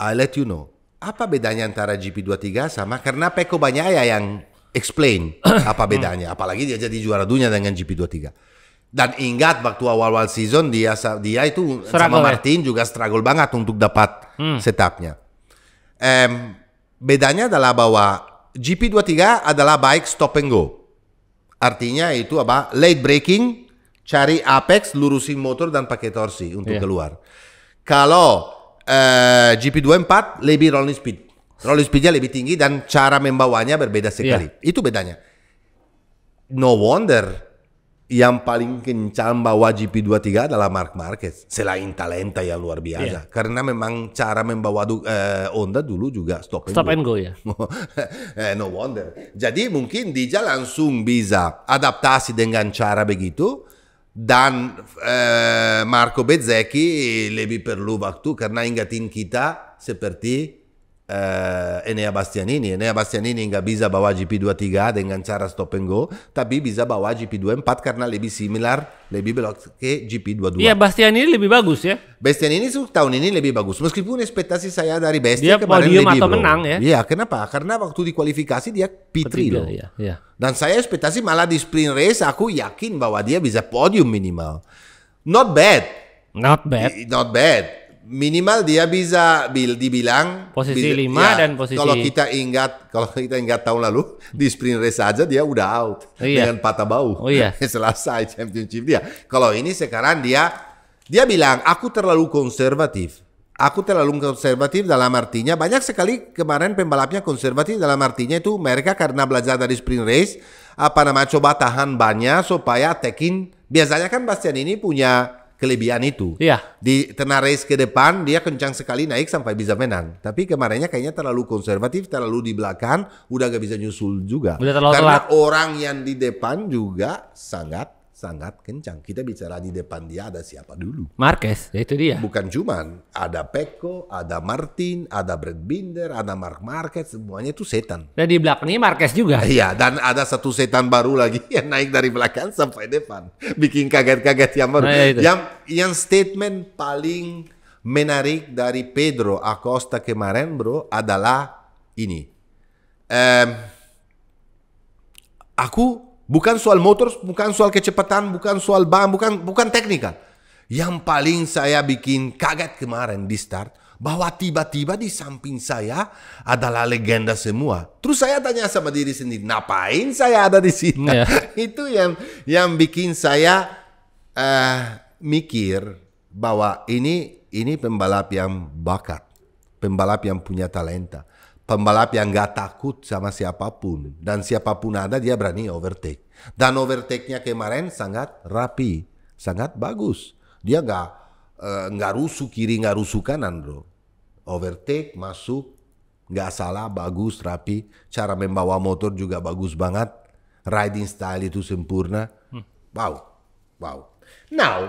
I let you know. Apa bedanya antara GP23 sama? Karena Peko banyak ya yang explain apa bedanya. Apalagi dia jadi juara dunia dengan GP23. Dan ingat waktu awal-awal season dia dia itu struggle sama ya? Martin ya? juga struggle banget untuk dapat hmm. setupnya. Um, bedanya adalah bahwa GP23 adalah bike stop and go. Artinya itu apa? Late braking cari Apex lurusin motor dan pakai torsi untuk yeah. keluar. Kalau eh, uh, GP24 lebih rolling speed. Rolling speednya lebih tinggi dan cara membawanya berbeda iya. sekali. Yeah. Itu bedanya. No wonder yang paling kencang bawa GP23 adalah Mark Marquez selain talenta yang luar biasa yeah. karena memang cara membawa du, uh, Honda dulu juga stop, stop and go, go ya eh, no wonder jadi mungkin Dija langsung bisa adaptasi dengan cara begitu dan eh, Marco Bezzecchi, lebi per l'uva tu, carna ingatin kita, se per ti, Uh, Enea Bastianini. Enea Bastianini nggak bisa bawa gp 2 tiga dengan cara stop and go, tapi bisa bawa GP 2 empat karena lebih similar, lebih belok ke GP22. Iya, Bastianini lebih bagus ya. Bastianini su tahun ini lebih bagus. Meskipun ekspektasi saya dari Bastianini dia kemarin podium lebih atau menang ya. Iya, kenapa? Karena waktu di kualifikasi dia P3 loh. Iya, iya. Dan saya ekspektasi malah di sprint race aku yakin bahwa dia bisa podium minimal. Not bad. Not bad. Not bad minimal dia bisa bil dibilang posisi bisa, lima ya, dan posisi kalau kita ingat kalau kita ingat tahun lalu hmm. di sprint race aja dia udah out oh, iya. dengan patah bau oh, iya. selesai championship dia kalau ini sekarang dia dia bilang aku terlalu konservatif aku terlalu konservatif dalam artinya banyak sekali kemarin pembalapnya konservatif dalam artinya itu mereka karena belajar dari sprint race apa namanya coba tahan banyak supaya taking biasanya kan Bastian ini punya kelebihan itu. Iya. Di tenar race ke depan dia kencang sekali naik sampai bisa menang. Tapi kemarinnya kayaknya terlalu konservatif, terlalu di belakang, udah gak bisa nyusul juga. Udah terlalu Karena telat. orang yang di depan juga sangat sangat kencang. Kita bicara di depan dia ada siapa dulu? Marquez, itu dia. Bukan cuman ada Peko, ada Martin, ada Brad Binder, ada Mark Marquez, semuanya itu setan. Dan di belakangnya Marquez juga. Iya, dan ada satu setan baru lagi yang naik dari belakang sampai depan, bikin kaget-kaget yang baru. Nah, ya yang yang statement paling menarik dari Pedro Acosta kemarin, bro, adalah ini. Um, aku Bukan soal motor, bukan soal kecepatan, bukan soal bahan, bukan bukan teknikal. Kan? Yang paling saya bikin kaget kemarin di start bahwa tiba-tiba di samping saya adalah legenda semua. Terus saya tanya sama diri sendiri, ngapain saya ada di sini? Yeah. Itu yang yang bikin saya uh, mikir bahwa ini ini pembalap yang bakat, pembalap yang punya talenta pembalap yang gak takut sama siapapun dan siapapun ada dia berani overtake dan overtake-nya kemarin sangat rapi sangat bagus dia gak uh, eh, gak rusuh kiri gak rusuh kanan bro overtake masuk gak salah bagus rapi cara membawa motor juga bagus banget riding style itu sempurna wow wow now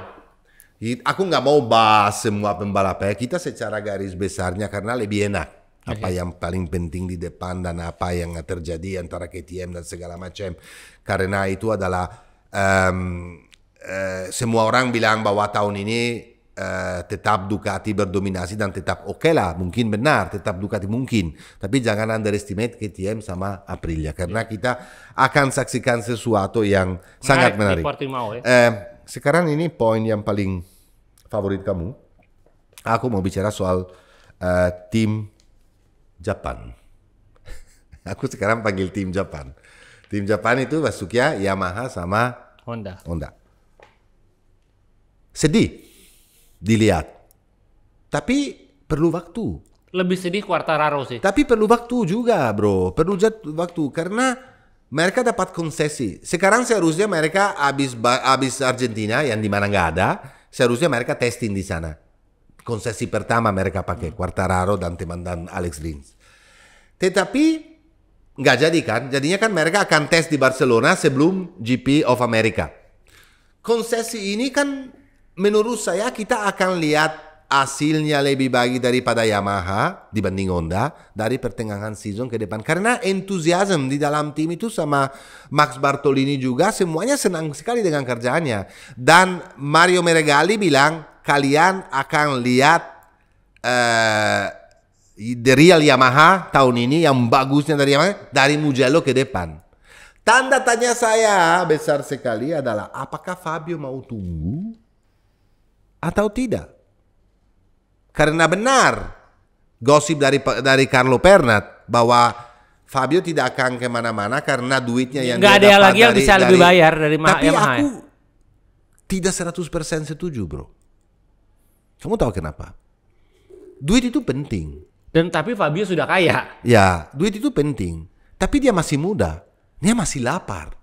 aku nggak mau bahas semua pembalap ya kita secara garis besarnya karena lebih enak apa yang paling penting di depan dan apa yang terjadi antara KTM dan segala macam karena itu adalah um, uh, semua orang bilang bahwa tahun ini uh, tetap Ducati berdominasi dan tetap oke okay lah mungkin benar tetap Ducati mungkin tapi jangan underestimate KTM sama Aprilia ya, karena iya. kita akan saksikan sesuatu yang sangat menarik uh, sekarang ini poin yang paling favorit kamu aku mau bicara soal uh, tim Japan. Aku sekarang panggil tim Japan. Tim Japan itu Basukia, ya, Yamaha sama Honda. Honda. Sedih dilihat. Tapi perlu waktu. Lebih sedih Quartararo sih. Tapi perlu waktu juga, Bro. Perlu waktu karena mereka dapat konsesi. Sekarang seharusnya mereka habis habis Argentina yang di mana nggak ada, seharusnya mereka testing di sana. Konsesi pertama mereka pakai hmm. Quartararo dan teman dan Alex Rins. Tetapi nggak jadi kan? Jadinya kan mereka akan tes di Barcelona sebelum GP of America. Konsesi ini kan menurut saya kita akan lihat hasilnya lebih baik daripada Yamaha dibanding Honda dari pertengahan season ke depan. Karena entusiasme di dalam tim itu sama Max Bartolini juga semuanya senang sekali dengan kerjaannya. Dan Mario Meregali bilang kalian akan lihat eh, the real Yamaha tahun ini yang bagusnya dari Yamaha dari Mugello ke depan. Tanda tanya saya besar sekali adalah apakah Fabio mau tunggu atau tidak? Karena benar gosip dari dari Carlo Pernat bahwa Fabio tidak akan kemana-mana karena duitnya yang nggak ada lagi dari, yang bisa dari, lebih bayar dari Yamaha. Tapi Yamaha. aku ya? tidak 100% setuju bro. Kamu tahu kenapa? Duit itu penting. Dan tapi Fabio sudah kaya. Ya, duit itu penting. Tapi dia masih muda. Dia masih lapar.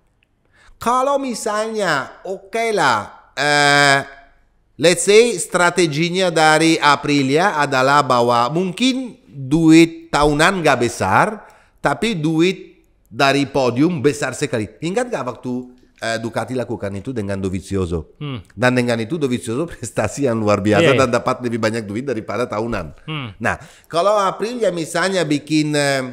Kalau misalnya, oke okay lah, eh, let's say strateginya dari Aprilia adalah bahwa mungkin duit tahunan gak besar, tapi duit dari podium besar sekali. Ingat gak waktu uh, Ducati lakukan itu dengan Dovizioso. Hmm. Dan dengan itu Dovizioso prestasi yang luar biasa yeah. Iya. dan dapat lebih banyak duit daripada tahunan. Hmm. Nah, kalau April ya misalnya bikin uh,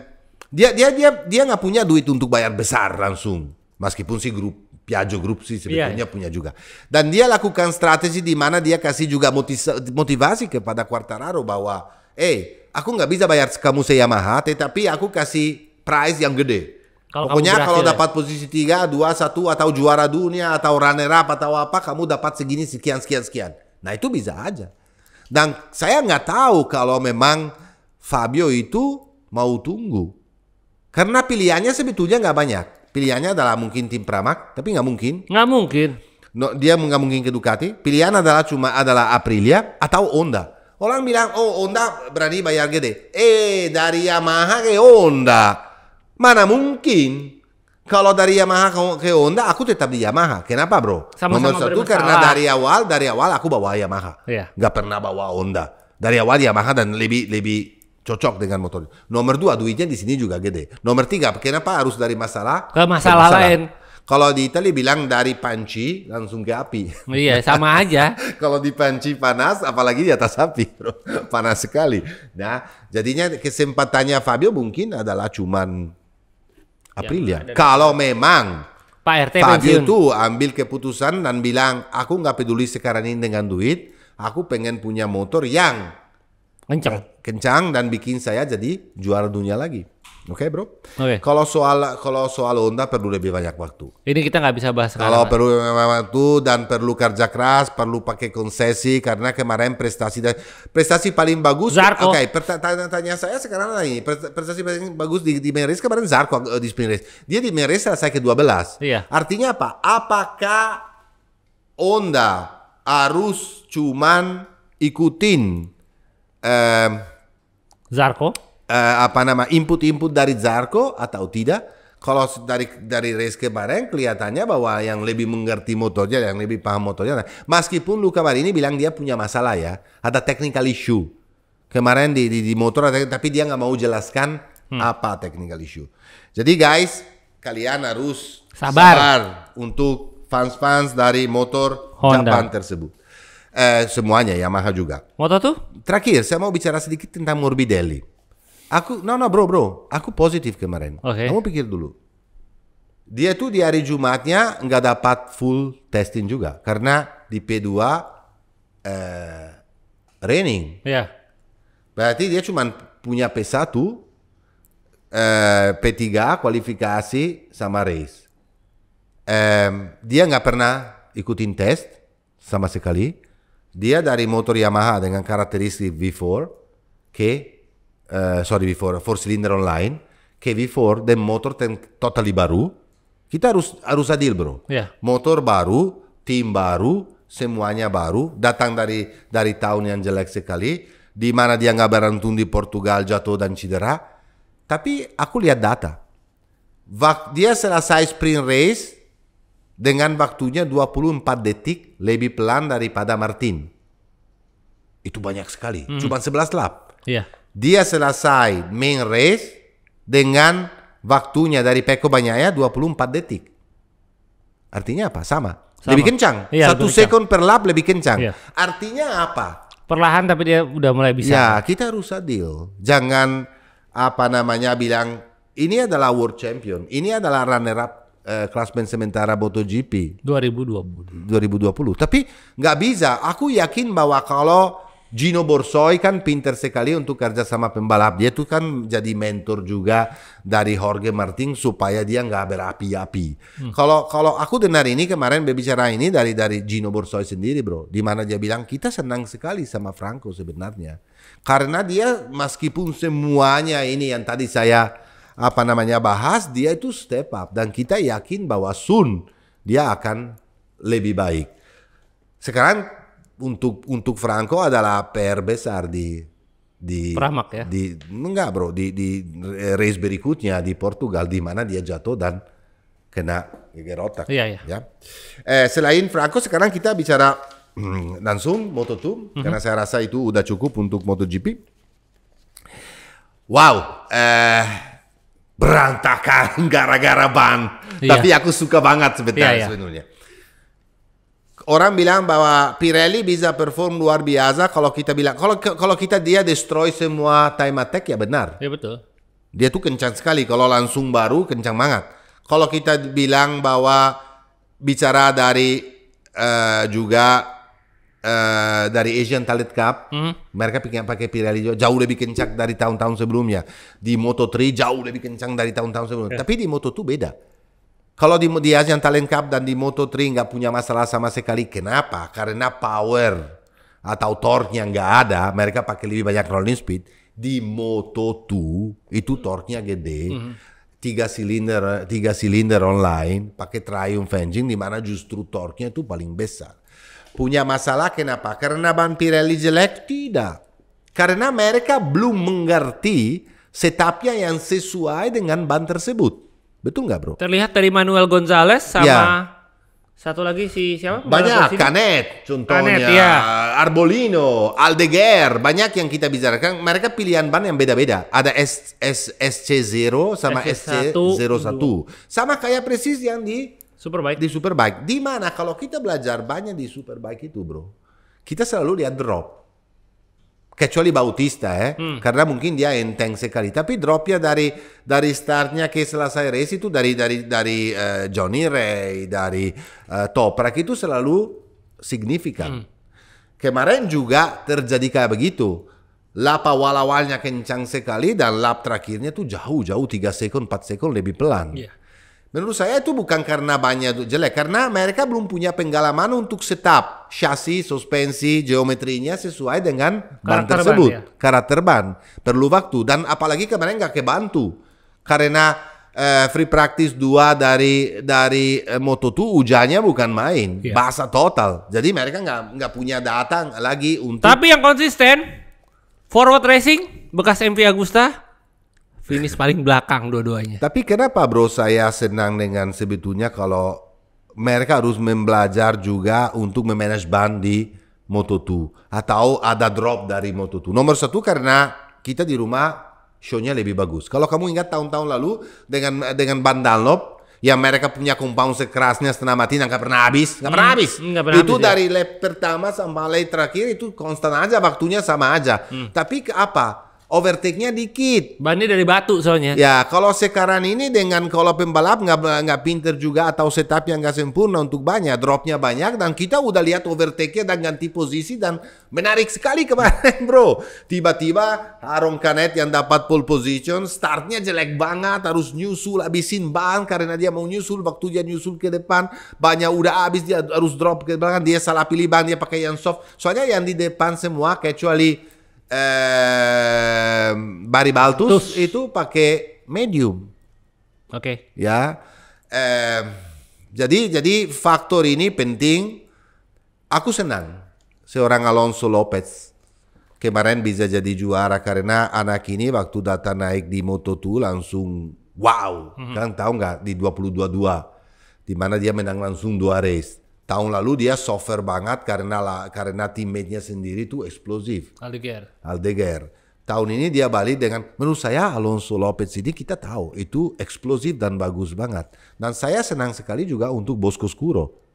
dia dia dia dia nggak punya duit untuk bayar besar langsung, meskipun si grup Piaggio Group sih iya, sebetulnya yeah. punya juga. Dan dia lakukan strategi di mana dia kasih juga motivasi kepada Quartararo bahwa, eh, aku nggak bisa bayar kamu se Yamaha, tetapi aku kasih price yang gede. Kalo Pokoknya kalau ya. dapat ya? posisi 3, 2, 1 atau juara dunia atau runner up atau apa kamu dapat segini sekian sekian sekian. Nah itu bisa aja. Dan saya nggak tahu kalau memang Fabio itu mau tunggu. Karena pilihannya sebetulnya nggak banyak. Pilihannya adalah mungkin tim Pramac, tapi nggak mungkin. Nggak mungkin. No, dia nggak mungkin ke Ducati. Pilihan adalah cuma adalah Aprilia atau Honda. Orang bilang, oh Honda berani bayar gede. Eh, dari Yamaha ke Honda. Mana mungkin kalau dari Yamaha ke Honda aku tetap di Yamaha. Kenapa bro? Sama-sama Nomor satu karena dari awal dari awal aku bawa Yamaha. Iya. Gak pernah bawa Honda. Dari awal Yamaha dan lebih lebih cocok dengan motor. Nomor dua duitnya di sini juga gede. Nomor tiga kenapa harus dari masalah ke masalah, ke masalah. lain? Kalau di Italia bilang dari panci langsung ke api. Iya sama aja. Kalau di panci panas, apalagi di atas api, panas sekali. Nah, jadinya kesempatannya Fabio mungkin adalah cuman Aprilia. Ya, Kalau memang Pak RT Fabio itu ambil keputusan dan bilang aku nggak peduli sekarang ini dengan duit, aku pengen punya motor yang kencang, kencang dan bikin saya jadi juara dunia lagi. Oke okay, bro. Oke. Okay. Kalau soal kalau soal Honda perlu lebih banyak waktu. Ini kita nggak bisa bahas. Kalau perlu memang waktu dan perlu kerja keras, perlu pakai konsesi karena kemarin prestasi dan prestasi paling bagus. Zarko. Oke. Okay, Pertanyaan saya sekarang lagi prestasi paling bagus di, di Meris kemarin Zarko eh, di Meris. Dia di Meris saya ke 12 Iya. Artinya apa? Apakah Honda harus cuman ikutin eh, Zarko? uh, apa nama input-input dari Zarko atau tidak? Kalau dari dari race kemarin kelihatannya bahwa yang lebih mengerti motornya, yang lebih paham motornya. Nah, meskipun Luca ini bilang dia punya masalah ya, ada technical issue kemarin di di, di motor, tapi dia nggak mau jelaskan hmm. apa technical issue. Jadi guys, kalian harus sabar, sabar untuk fans-fans dari motor Honda. Japan tersebut. Eh, semuanya Yamaha juga. Motor tuh? Terakhir, saya mau bicara sedikit tentang Morbidelli. Aku no no bro bro, aku positif kemarin. Okay. Kamu pikir dulu. Dia tuh di hari Jumatnya nggak dapat full testing juga karena di P2 eh, raining. Yeah. Berarti dia cuma punya P1, eh, P3 kualifikasi sama race. Eh, dia nggak pernah ikutin test sama sekali. Dia dari motor Yamaha dengan karakteristik V4 ke uh, sorry before, four cylinder online, KV4 dan motor totally baru, kita harus harus adil bro. Yeah. Motor baru, tim baru, semuanya baru, datang dari dari tahun yang jelek sekali, di mana dia nggak berantun di Portugal jatuh dan cedera. Tapi aku lihat data. dia selesai sprint race dengan waktunya 24 detik lebih pelan daripada Martin. Itu banyak sekali, mm. cuma 11 lap. Yeah dia selesai main race dengan waktunya dari Peko Banyaya 24 detik. Artinya apa? Sama. Sama. Lebih kencang. Ya, Satu lebih second per lap lebih kencang. Ya. Artinya apa? Perlahan tapi dia udah mulai bisa. Ya, kita harus adil. Jangan apa namanya bilang ini adalah world champion, ini adalah runner up eh, klasmen sementara MotoGP 2020. 2020. Tapi nggak bisa. Aku yakin bahwa kalau Gino Borsoi kan pinter sekali untuk kerja sama pembalap. Dia tuh kan jadi mentor juga dari Jorge Martin supaya dia nggak berapi-api. Hmm. Kalau kalau aku dengar ini kemarin berbicara ini dari dari Gino Borsoi sendiri, bro. Di mana dia bilang kita senang sekali sama Franco sebenarnya karena dia meskipun semuanya ini yang tadi saya apa namanya bahas, dia itu step up dan kita yakin bahwa soon dia akan lebih baik. Sekarang untuk untuk Franco adalah perbesar di eh? di Pramak ya. Di enggak bro, di di eh, race berikutnya di Portugal di mana dia jatuh dan kena geger otak. Iya, iya. Ya. Eh, selain Franco sekarang kita bicara hmm, langsung Moto2 mm -hmm. karena saya rasa itu udah cukup untuk MotoGP. Wow, eh berantakan gara-gara ban. Iya. Tapi aku suka banget sebetulnya. iya, iya. sebenarnya orang bilang bahwa Pirelli bisa perform luar biasa kalau kita bilang kalau kalau kita dia destroy semua time attack ya benar. Ya betul. Dia tuh kencang sekali kalau langsung baru kencang banget. Kalau kita bilang bahwa bicara dari uh, juga uh, dari Asian Talent Cup, mm-hmm. mereka pakai Pirelli jauh lebih kencang dari tahun-tahun sebelumnya. Di Moto3 jauh lebih kencang dari tahun-tahun sebelumnya. Yeah. Tapi di Moto2 beda kalau di, di Asian Talent Cup dan di Moto3 nggak punya masalah sama sekali, kenapa? Karena power atau torque-nya nggak ada, mereka pakai lebih banyak rolling speed. Di Moto2 itu torque-nya gede, mm -hmm. tiga silinder tiga silinder online, pakai Triumph engine di mana justru torque-nya itu paling besar. Punya masalah kenapa? Karena ban Pirelli jelek? Tidak. Karena mereka belum mengerti setapnya yang sesuai dengan ban tersebut. Betul nggak bro? Terlihat dari Manuel Gonzalez sama ya. satu lagi si siapa? Banyak, Canet contohnya, Canet, ya. Arbolino, Aldeguer, banyak yang kita bicarakan. Mereka pilihan ban yang beda-beda. Ada S, S, SC0 sama SC01. Sama kayak presis yang di Superbike. Di Superbike. Di mana kalau kita belajar banyak di Superbike itu bro, kita selalu lihat drop kecuali Bautista ya, hmm. karena mungkin dia enteng sekali. Tapi dropnya dari dari startnya ke selesai race itu dari dari dari uh, Johnny Ray, dari uh, Toprak itu selalu signifikan. Hmm. Kemarin juga terjadi kayak begitu. Lap awal-awalnya kencang sekali dan lap terakhirnya tuh jauh-jauh 3 sekon 4 sekon lebih pelan. Yeah. Menurut saya itu bukan karena banyak itu jelek, karena mereka belum punya pengalaman untuk setup chassis, suspensi, geometrinya sesuai dengan ban tersebut, ban, ya? karakter ban. Perlu waktu dan apalagi kemarin nggak kebantu karena eh, free practice dua dari dari eh, Moto2 hujannya bukan main, yeah. Iya. Bahasa total. Jadi mereka nggak nggak punya datang lagi untuk Tapi yang konsisten forward racing bekas MV Agusta finish paling belakang dua-duanya. Tapi kenapa bro saya senang dengan sebetulnya kalau mereka harus membelajar juga untuk memanage ban di Moto2 atau ada drop dari Moto2. Nomor satu karena kita di rumah show-nya lebih bagus. Kalau kamu ingat tahun-tahun lalu dengan dengan ban Dunlop yang mereka punya compound sekerasnya setengah mati nggak pernah habis nggak pernah hmm, habis hmm, pernah itu habis, ya. dari ya. lap pertama sampai lap terakhir itu konstan aja waktunya sama aja hmm. tapi apa overtake-nya dikit. Bannya dari batu soalnya. Ya, kalau sekarang ini dengan kalau pembalap nggak nggak pinter juga atau setup yang nggak sempurna untuk banyak, dropnya banyak dan kita udah lihat overtake-nya dan ganti posisi dan menarik sekali kemarin bro. Tiba-tiba Aaron Canet yang dapat pole position, startnya jelek banget, harus nyusul abisin ban karena dia mau nyusul, waktu dia nyusul ke depan banyak udah habis dia harus drop ke belakang, dia salah pilih ban, dia pakai yang soft. Soalnya yang di depan semua kecuali eh, Bari Baltus Tus. itu pakai medium. Oke. Okay. Ya. Eh, jadi jadi faktor ini penting. Aku senang seorang Alonso Lopez kemarin bisa jadi juara karena anak ini waktu data naik di Moto2 langsung wow. Mm -hmm. Kan tahu nggak di 2022 di mana dia menang langsung dua race tahun lalu dia suffer banget karena la, karena teammate-nya sendiri itu eksplosif. Aldeguer. Aldeguer. Tahun ini dia balik dengan menurut saya Alonso Lopez ini kita tahu itu eksplosif dan bagus banget. Dan saya senang sekali juga untuk Bosco Scuro.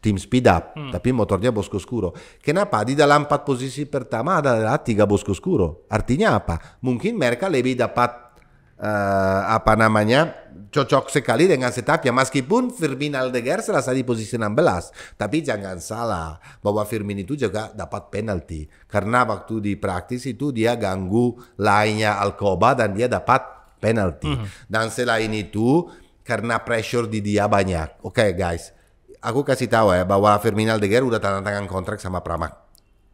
Tim speed up, hmm. tapi motornya Bosco Scuro. Kenapa? Di dalam empat posisi pertama adalah tiga Bosco Scuro. Artinya apa? Mungkin mereka lebih dapat uh, apa namanya cocok sekali dengan Setapia ya. meskipun Firmin Aldeger selesai di posisi 16 tapi jangan salah bahwa Firmin itu juga dapat penalti karena waktu di praktis itu dia ganggu lainnya Alcoba dan dia dapat penalti mm -hmm. dan selain itu karena pressure di dia banyak oke okay, guys aku kasih tahu ya bahwa Firmin Aldegar udah tanda tangan kontrak sama Pramak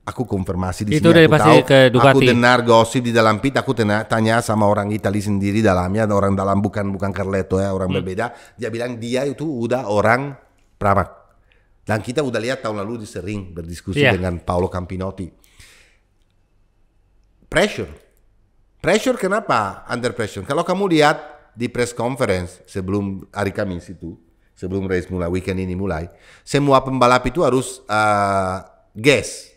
aku konfirmasi di itu sini. aku tahu, Aku dengar gosip di dalam pit, aku tena, tanya sama orang Italia sendiri dalamnya, orang dalam bukan bukan Carletto ya, orang hmm. berbeda. Dia bilang dia itu udah orang pramac. Dan kita udah lihat tahun lalu di sering berdiskusi yeah. dengan Paolo Campinotti. Pressure. Pressure kenapa under pressure? Kalau kamu lihat di press conference sebelum hari Kamis itu, sebelum race mulai, weekend ini mulai, semua pembalap itu harus uh, eh, guess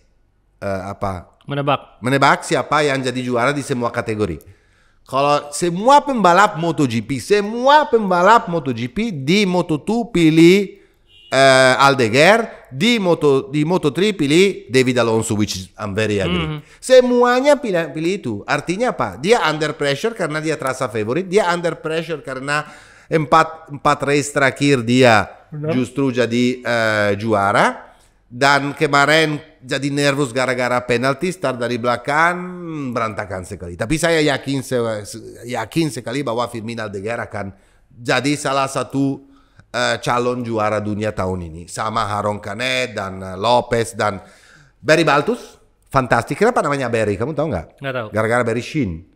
uh, apa? Menebak. Menebak siapa yang jadi juara di semua kategori. Kalau semua pembalap MotoGP, semua pembalap MotoGP di Moto2 pilih uh, Aldeguer, di Moto di Moto3 pilih David Alonso which I'm very angry Mm. Semuanya pilih, pilih itu. Artinya apa? Dia under pressure karena dia terasa favorit dia under pressure karena empat empat race terakhir dia Benar. justru jadi uh, juara dan kemarin jadi nervus gara-gara penalti start dari belakang berantakan sekali tapi saya yakin yakin sekali bahwa Firmino Aldeguer akan jadi salah satu uh, calon juara dunia tahun ini sama Haron Kane dan uh, Lopez dan Barry Baltus fantastik. kenapa namanya Barry kamu tahu nggak nggak tahu gara-gara Barry Shin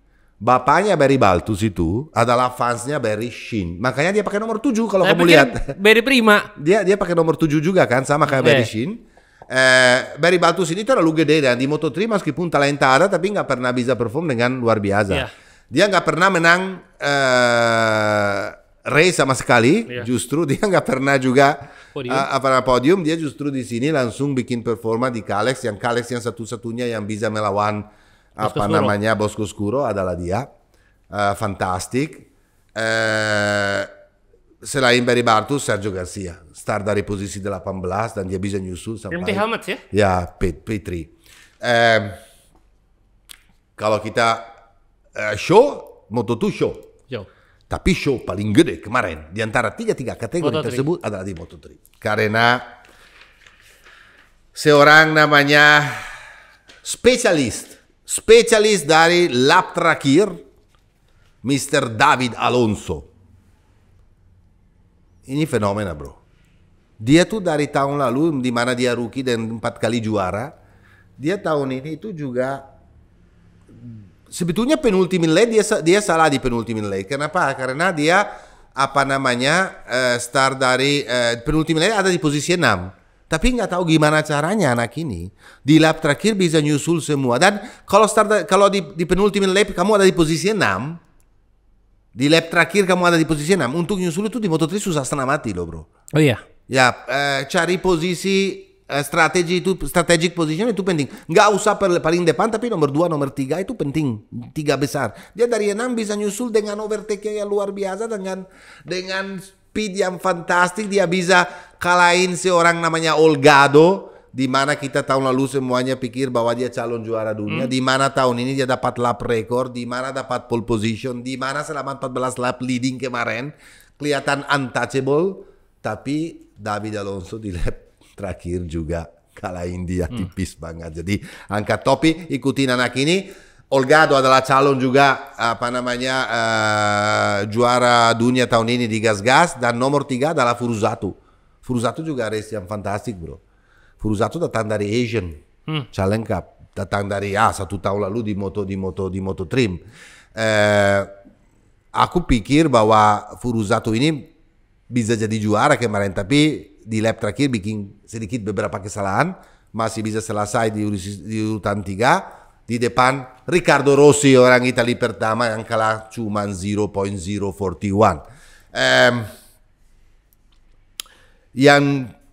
Bapaknya Barry Baltus itu adalah fansnya Barry Sheen. Makanya dia pakai nomor 7 kalau kamu lihat. Barry Prima. Dia dia pakai nomor 7 juga kan sama kayak Barry eh. Sheen. Eh, Barry Baltus ini terlalu gede dan di Moto3 meskipun talenta ada tapi nggak pernah bisa perform dengan luar biasa. Iya. Dia nggak pernah menang eh, race sama sekali. Iya. Justru dia nggak pernah juga eh, apa namanya podium. Dia justru di sini langsung bikin performa di Kalex yang Kalex yang satu-satunya yang bisa melawan Bosco apa Scuro. namanya Bosco Scuro adalah dia uh, fantastic uh, selain Barry Bartus Sergio Garcia star dari posisi 18 dan dia bisa nyusul sampai Rimti Helmet ya? Ya, P3. Uh, kalau kita uh, show Moto2 show. Yo. Tapi show paling gede kemarin di antara tiga-tiga kategori Moto3. tersebut adalah di Moto3. Karena seorang namanya spesialis spesialis dari lap terakhir, Mr. David Alonso. Ini fenomena bro. Dia tuh dari tahun lalu di mana dia rookie dan empat kali juara, dia tahun ini itu juga sebetulnya penultimin leg dia dia salah di penultimin leg. Kenapa? Karena dia apa namanya uh, star dari uh, penultimin leg ada di posisi 6 tapi nggak tahu gimana caranya anak ini di lap terakhir bisa nyusul semua. Dan kalau start kalau di, di penultimin lap kamu ada di posisi 6, di lap terakhir kamu ada di posisi 6 untuk nyusul itu di Moto3 susah setengah mati loh bro oh iya ya eh, cari posisi eh, strategi itu strategic position itu penting nggak usah per, paling depan tapi nomor 2 nomor 3 itu penting tiga besar dia dari enam bisa nyusul dengan overtake yang luar biasa dengan dengan speed yang fantastik dia bisa kalahin seorang namanya Olgado di mana kita tahun lalu semuanya pikir bahwa dia calon juara dunia, mm. di mana tahun ini dia dapat lap rekor, di mana dapat pole position, di mana selama 14 lap leading kemarin kelihatan untouchable, tapi David Alonso di lap terakhir juga kalahin dia hmm. tipis banget. Jadi angkat topi, ikutin anak ini. Olga Olgado adalah calon juga apa namanya uh, juara dunia tahun ini di gas gas dan nomor tiga adalah Furuzatu. Furuzatu juga race yang fantastik bro. Furuzatu datang dari Asian hmm. Challenge Cup, datang dari ah satu tahun lalu di moto di moto di moto trim. Uh, aku pikir bahwa Furuzatu ini bisa jadi juara kemarin tapi di lap terakhir bikin sedikit beberapa kesalahan masih bisa selesai di, di urutan tiga di depan Riccardo Rossi orang Italia pertama yang kalah cuma 0.041 ehm, yang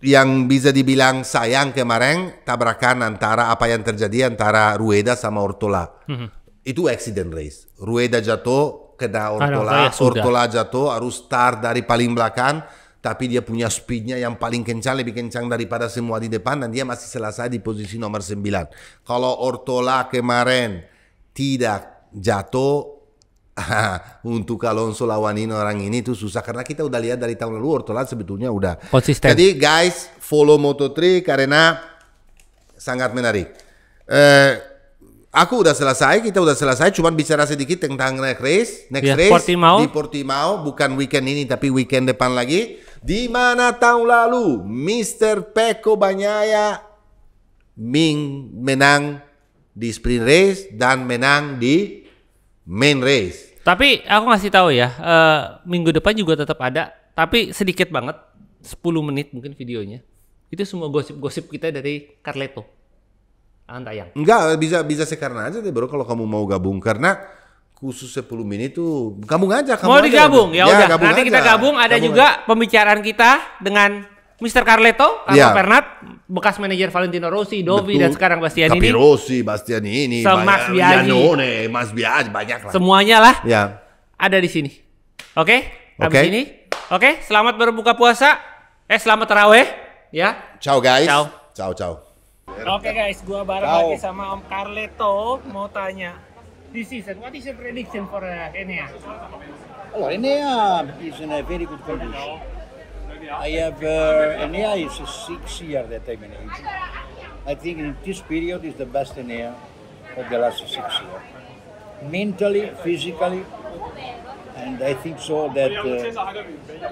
yang bisa dibilang sayang kemarin tabrakan antara apa yang terjadi antara Rueda sama Ortola mm -hmm. itu accident race Rueda jatuh kena Ortola ah, no, ya Ortola jatuh harus start dari paling belakang tapi dia punya speednya yang paling kencang lebih kencang daripada semua di depan dan dia masih selesai di posisi nomor 9 kalau Ortola kemarin tidak jatuh untuk Alonso lawanin orang ini itu susah karena kita udah lihat dari tahun lalu Ortola sebetulnya udah konsisten jadi guys follow Moto3 karena sangat menarik eh, aku udah selesai, kita udah selesai. Cuman bicara sedikit tentang next race, next ya, race Portimao. di Portimao, bukan weekend ini tapi weekend depan lagi. Di mana tahun lalu Mr. Peko Banyaya Ming menang di sprint race dan menang di main race. Tapi aku ngasih tahu ya, uh, minggu depan juga tetap ada, tapi sedikit banget, 10 menit mungkin videonya. Itu semua gosip-gosip kita dari Carleto. Akan yang? Enggak, bisa bisa sekarang aja deh bro kalau kamu mau gabung karena khusus 10 menit tuh gabung aja kamu mau digabung ya, ya udah nanti aja. kita gabung ada gabung juga aja. pembicaraan kita dengan Mr. Carletto atau ya. Pernat bekas manajer Valentino Rossi, Dovi Betul. dan sekarang Bastian Tapi Rossi, Bastian ini, Mas Biaggi, Mas Biaggi banyak lah. Semuanya lah. Ya. Ada di sini. Oke? Okay? Oke. Okay. ini. Oke, okay, selamat berbuka puasa. Eh, selamat terawih ya. Ciao guys. Ciao. Ciao ciao. Oke okay, guys, gua bareng ciao. lagi sama Om Carletto mau tanya this season. What is your prediction for uh, Enea? Well, Enea is in a very good condition. I have uh, Enea is a six year that I'm in agent. I think in this period is the best Enea of the last six years. Mentally, physically, and I think so that uh,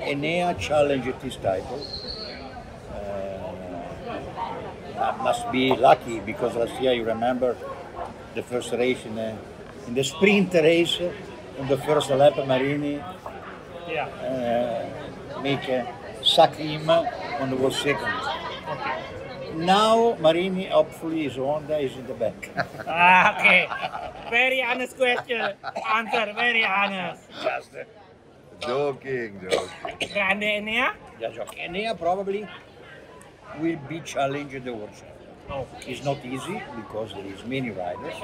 Enea challenged this title. Uh, must be lucky because last year you remember the first race in uh, in the sprint race in the first lap Marini yeah. uh, make a sack him and was second. Okay. Now Marini hopefully is Honda is in the back. ah, okay. Very honest question. Answer very honest. Just uh, joking, joking. and Enea? Yeah, joking. Enea probably will be challenged the world. Oh. It's not easy because there is many riders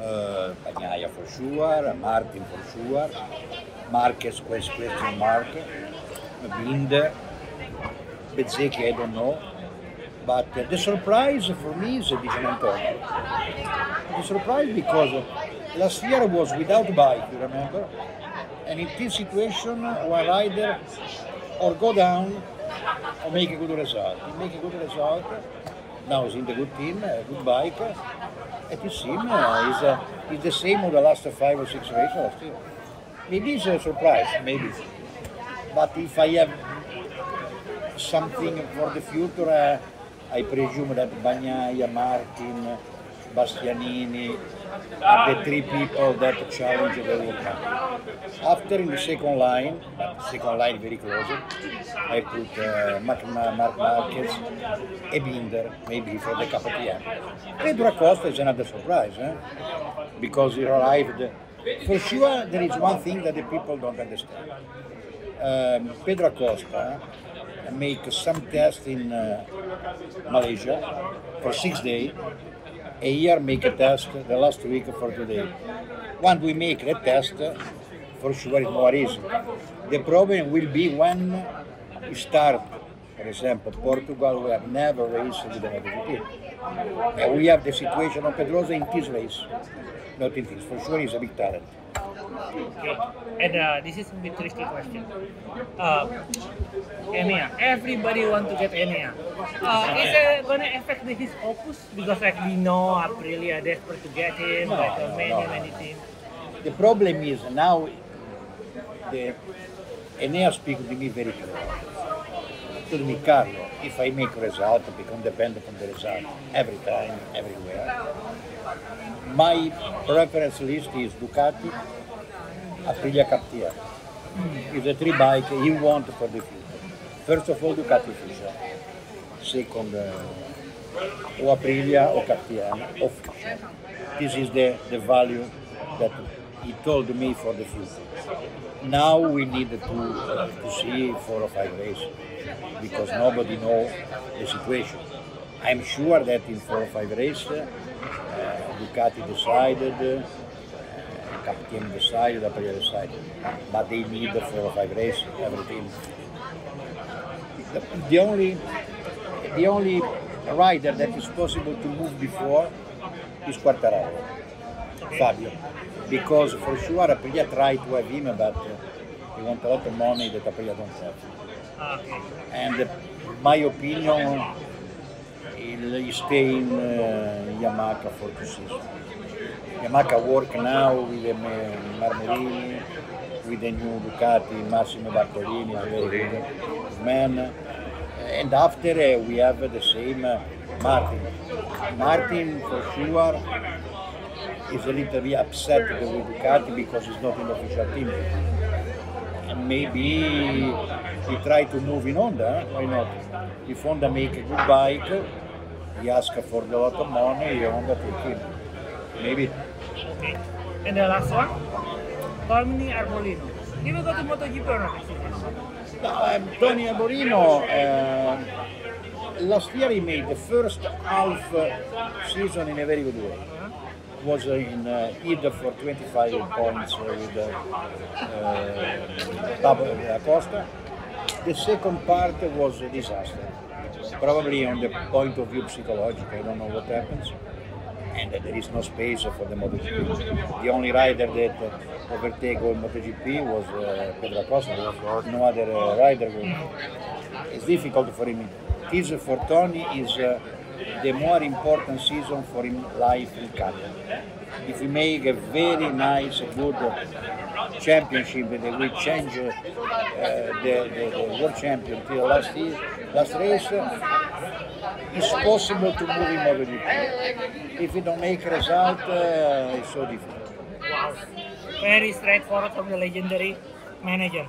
uh, Bagnaia for sure, Martin for sure, Marquez question mark, Binder, Bezzecchi I don't know. But uh, the surprise for me is uh, Di Antonio. The surprise because last year was without bike, you remember? And in this situation, one rider or go down or make a good result. He make a good result now he's in the good team, a good bike. It uh, is him. He's, uh, he's the same with the last five or six races last year. Maybe it's a surprise, maybe. But if I have something for the future, uh, I presume that Bagnaia, Martin, Bastianini, at the three people that challenge the World Cup. After in the second line, second line very close, I put uh, Mark, Mark Marquez, Binder, maybe for the KPM. Pedro Acosta is another surprise, eh? because he arrived. For sure, there is one thing that the people don't understand. Um, Pedro Acosta make some test in uh, Malaysia for six days a year make a test the last week for today. When we make the test, for sure it's more easy. The problem will be when we start. For example, Portugal, we have never raced with the MotoGP. And we have the situation of Pedrosa in this race, not in this. For sure, he's a big talent. Okay. And uh, this is a bit tricky question. Uh, EMEA. Everybody want to get EMEA. Uh, is it gonna affect his opus? Because like we know Aprilia desperate to get him, no, like uh, many, no. many teams. The problem is now the Enea speak to me very clearly. To me, Carlo, if I make result, I become dependent on the result every time, everywhere. My preference list is Ducati, Aprilia Captiva. It's a three bike he want for the future. First of all, Ducati Fisher. Second, uh, or Aprilia or Captiva, or This is the, the value that he told me for the future. Now we need to, uh, to see four or five days because nobody knows the situation. I'm sure that in four or five races, uh, Ducati decided Captain decided, the player decided. But they need the four or five everything. The, the only the only rider that is possible to move before is Quartararo, Fabio. Because for sure Aprilia tried to have him, but uh, he wants a lot of money that Aprilia don't have. Ah, and uh, my opinion, he'll stay in uh, Yamaha for two seasons. Yamaha work now with the Marmorini, with the new Ducati, Massimo Bartolini, Bartolini. man. And after uh, we have the same Martin. Martin for sure is a little bit upset with Ducati because he's not in the official team. And maybe he try to move in Honda, eh? why not? If Honda make a good bike, he asks for a lot of money, Honda take him. Maybe Okay. And the last one, Tony Arbolino. Give us the MotoGP or not? No, um, Tony Arbolino, uh, last year he made the first half uh, season in a very good way. Was in uh, for 25 points with uh, uh Costa. The second part was a disaster, probably on the point of view psychological. I don't know what happens. and there is no space for the MotoGP. The only rider that overtake on MotoGP was uh, Pedro Costa. No other uh, rider. It's difficult for him. This for Tony is uh, the more important season for him life in Canada. If we make a very nice, good championship that will change uh, the, the, the, world champion till last, year, last race, it's possible to move in Moto GP. If you don't make result, uh, it's so difficult. Wow. Very straightforward from the legendary manager.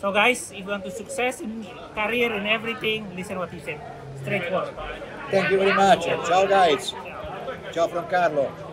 So guys, if you want to success in career and everything, listen what he said. Straightforward. Thank you very much. Ciao guys. Ciao from Carlo.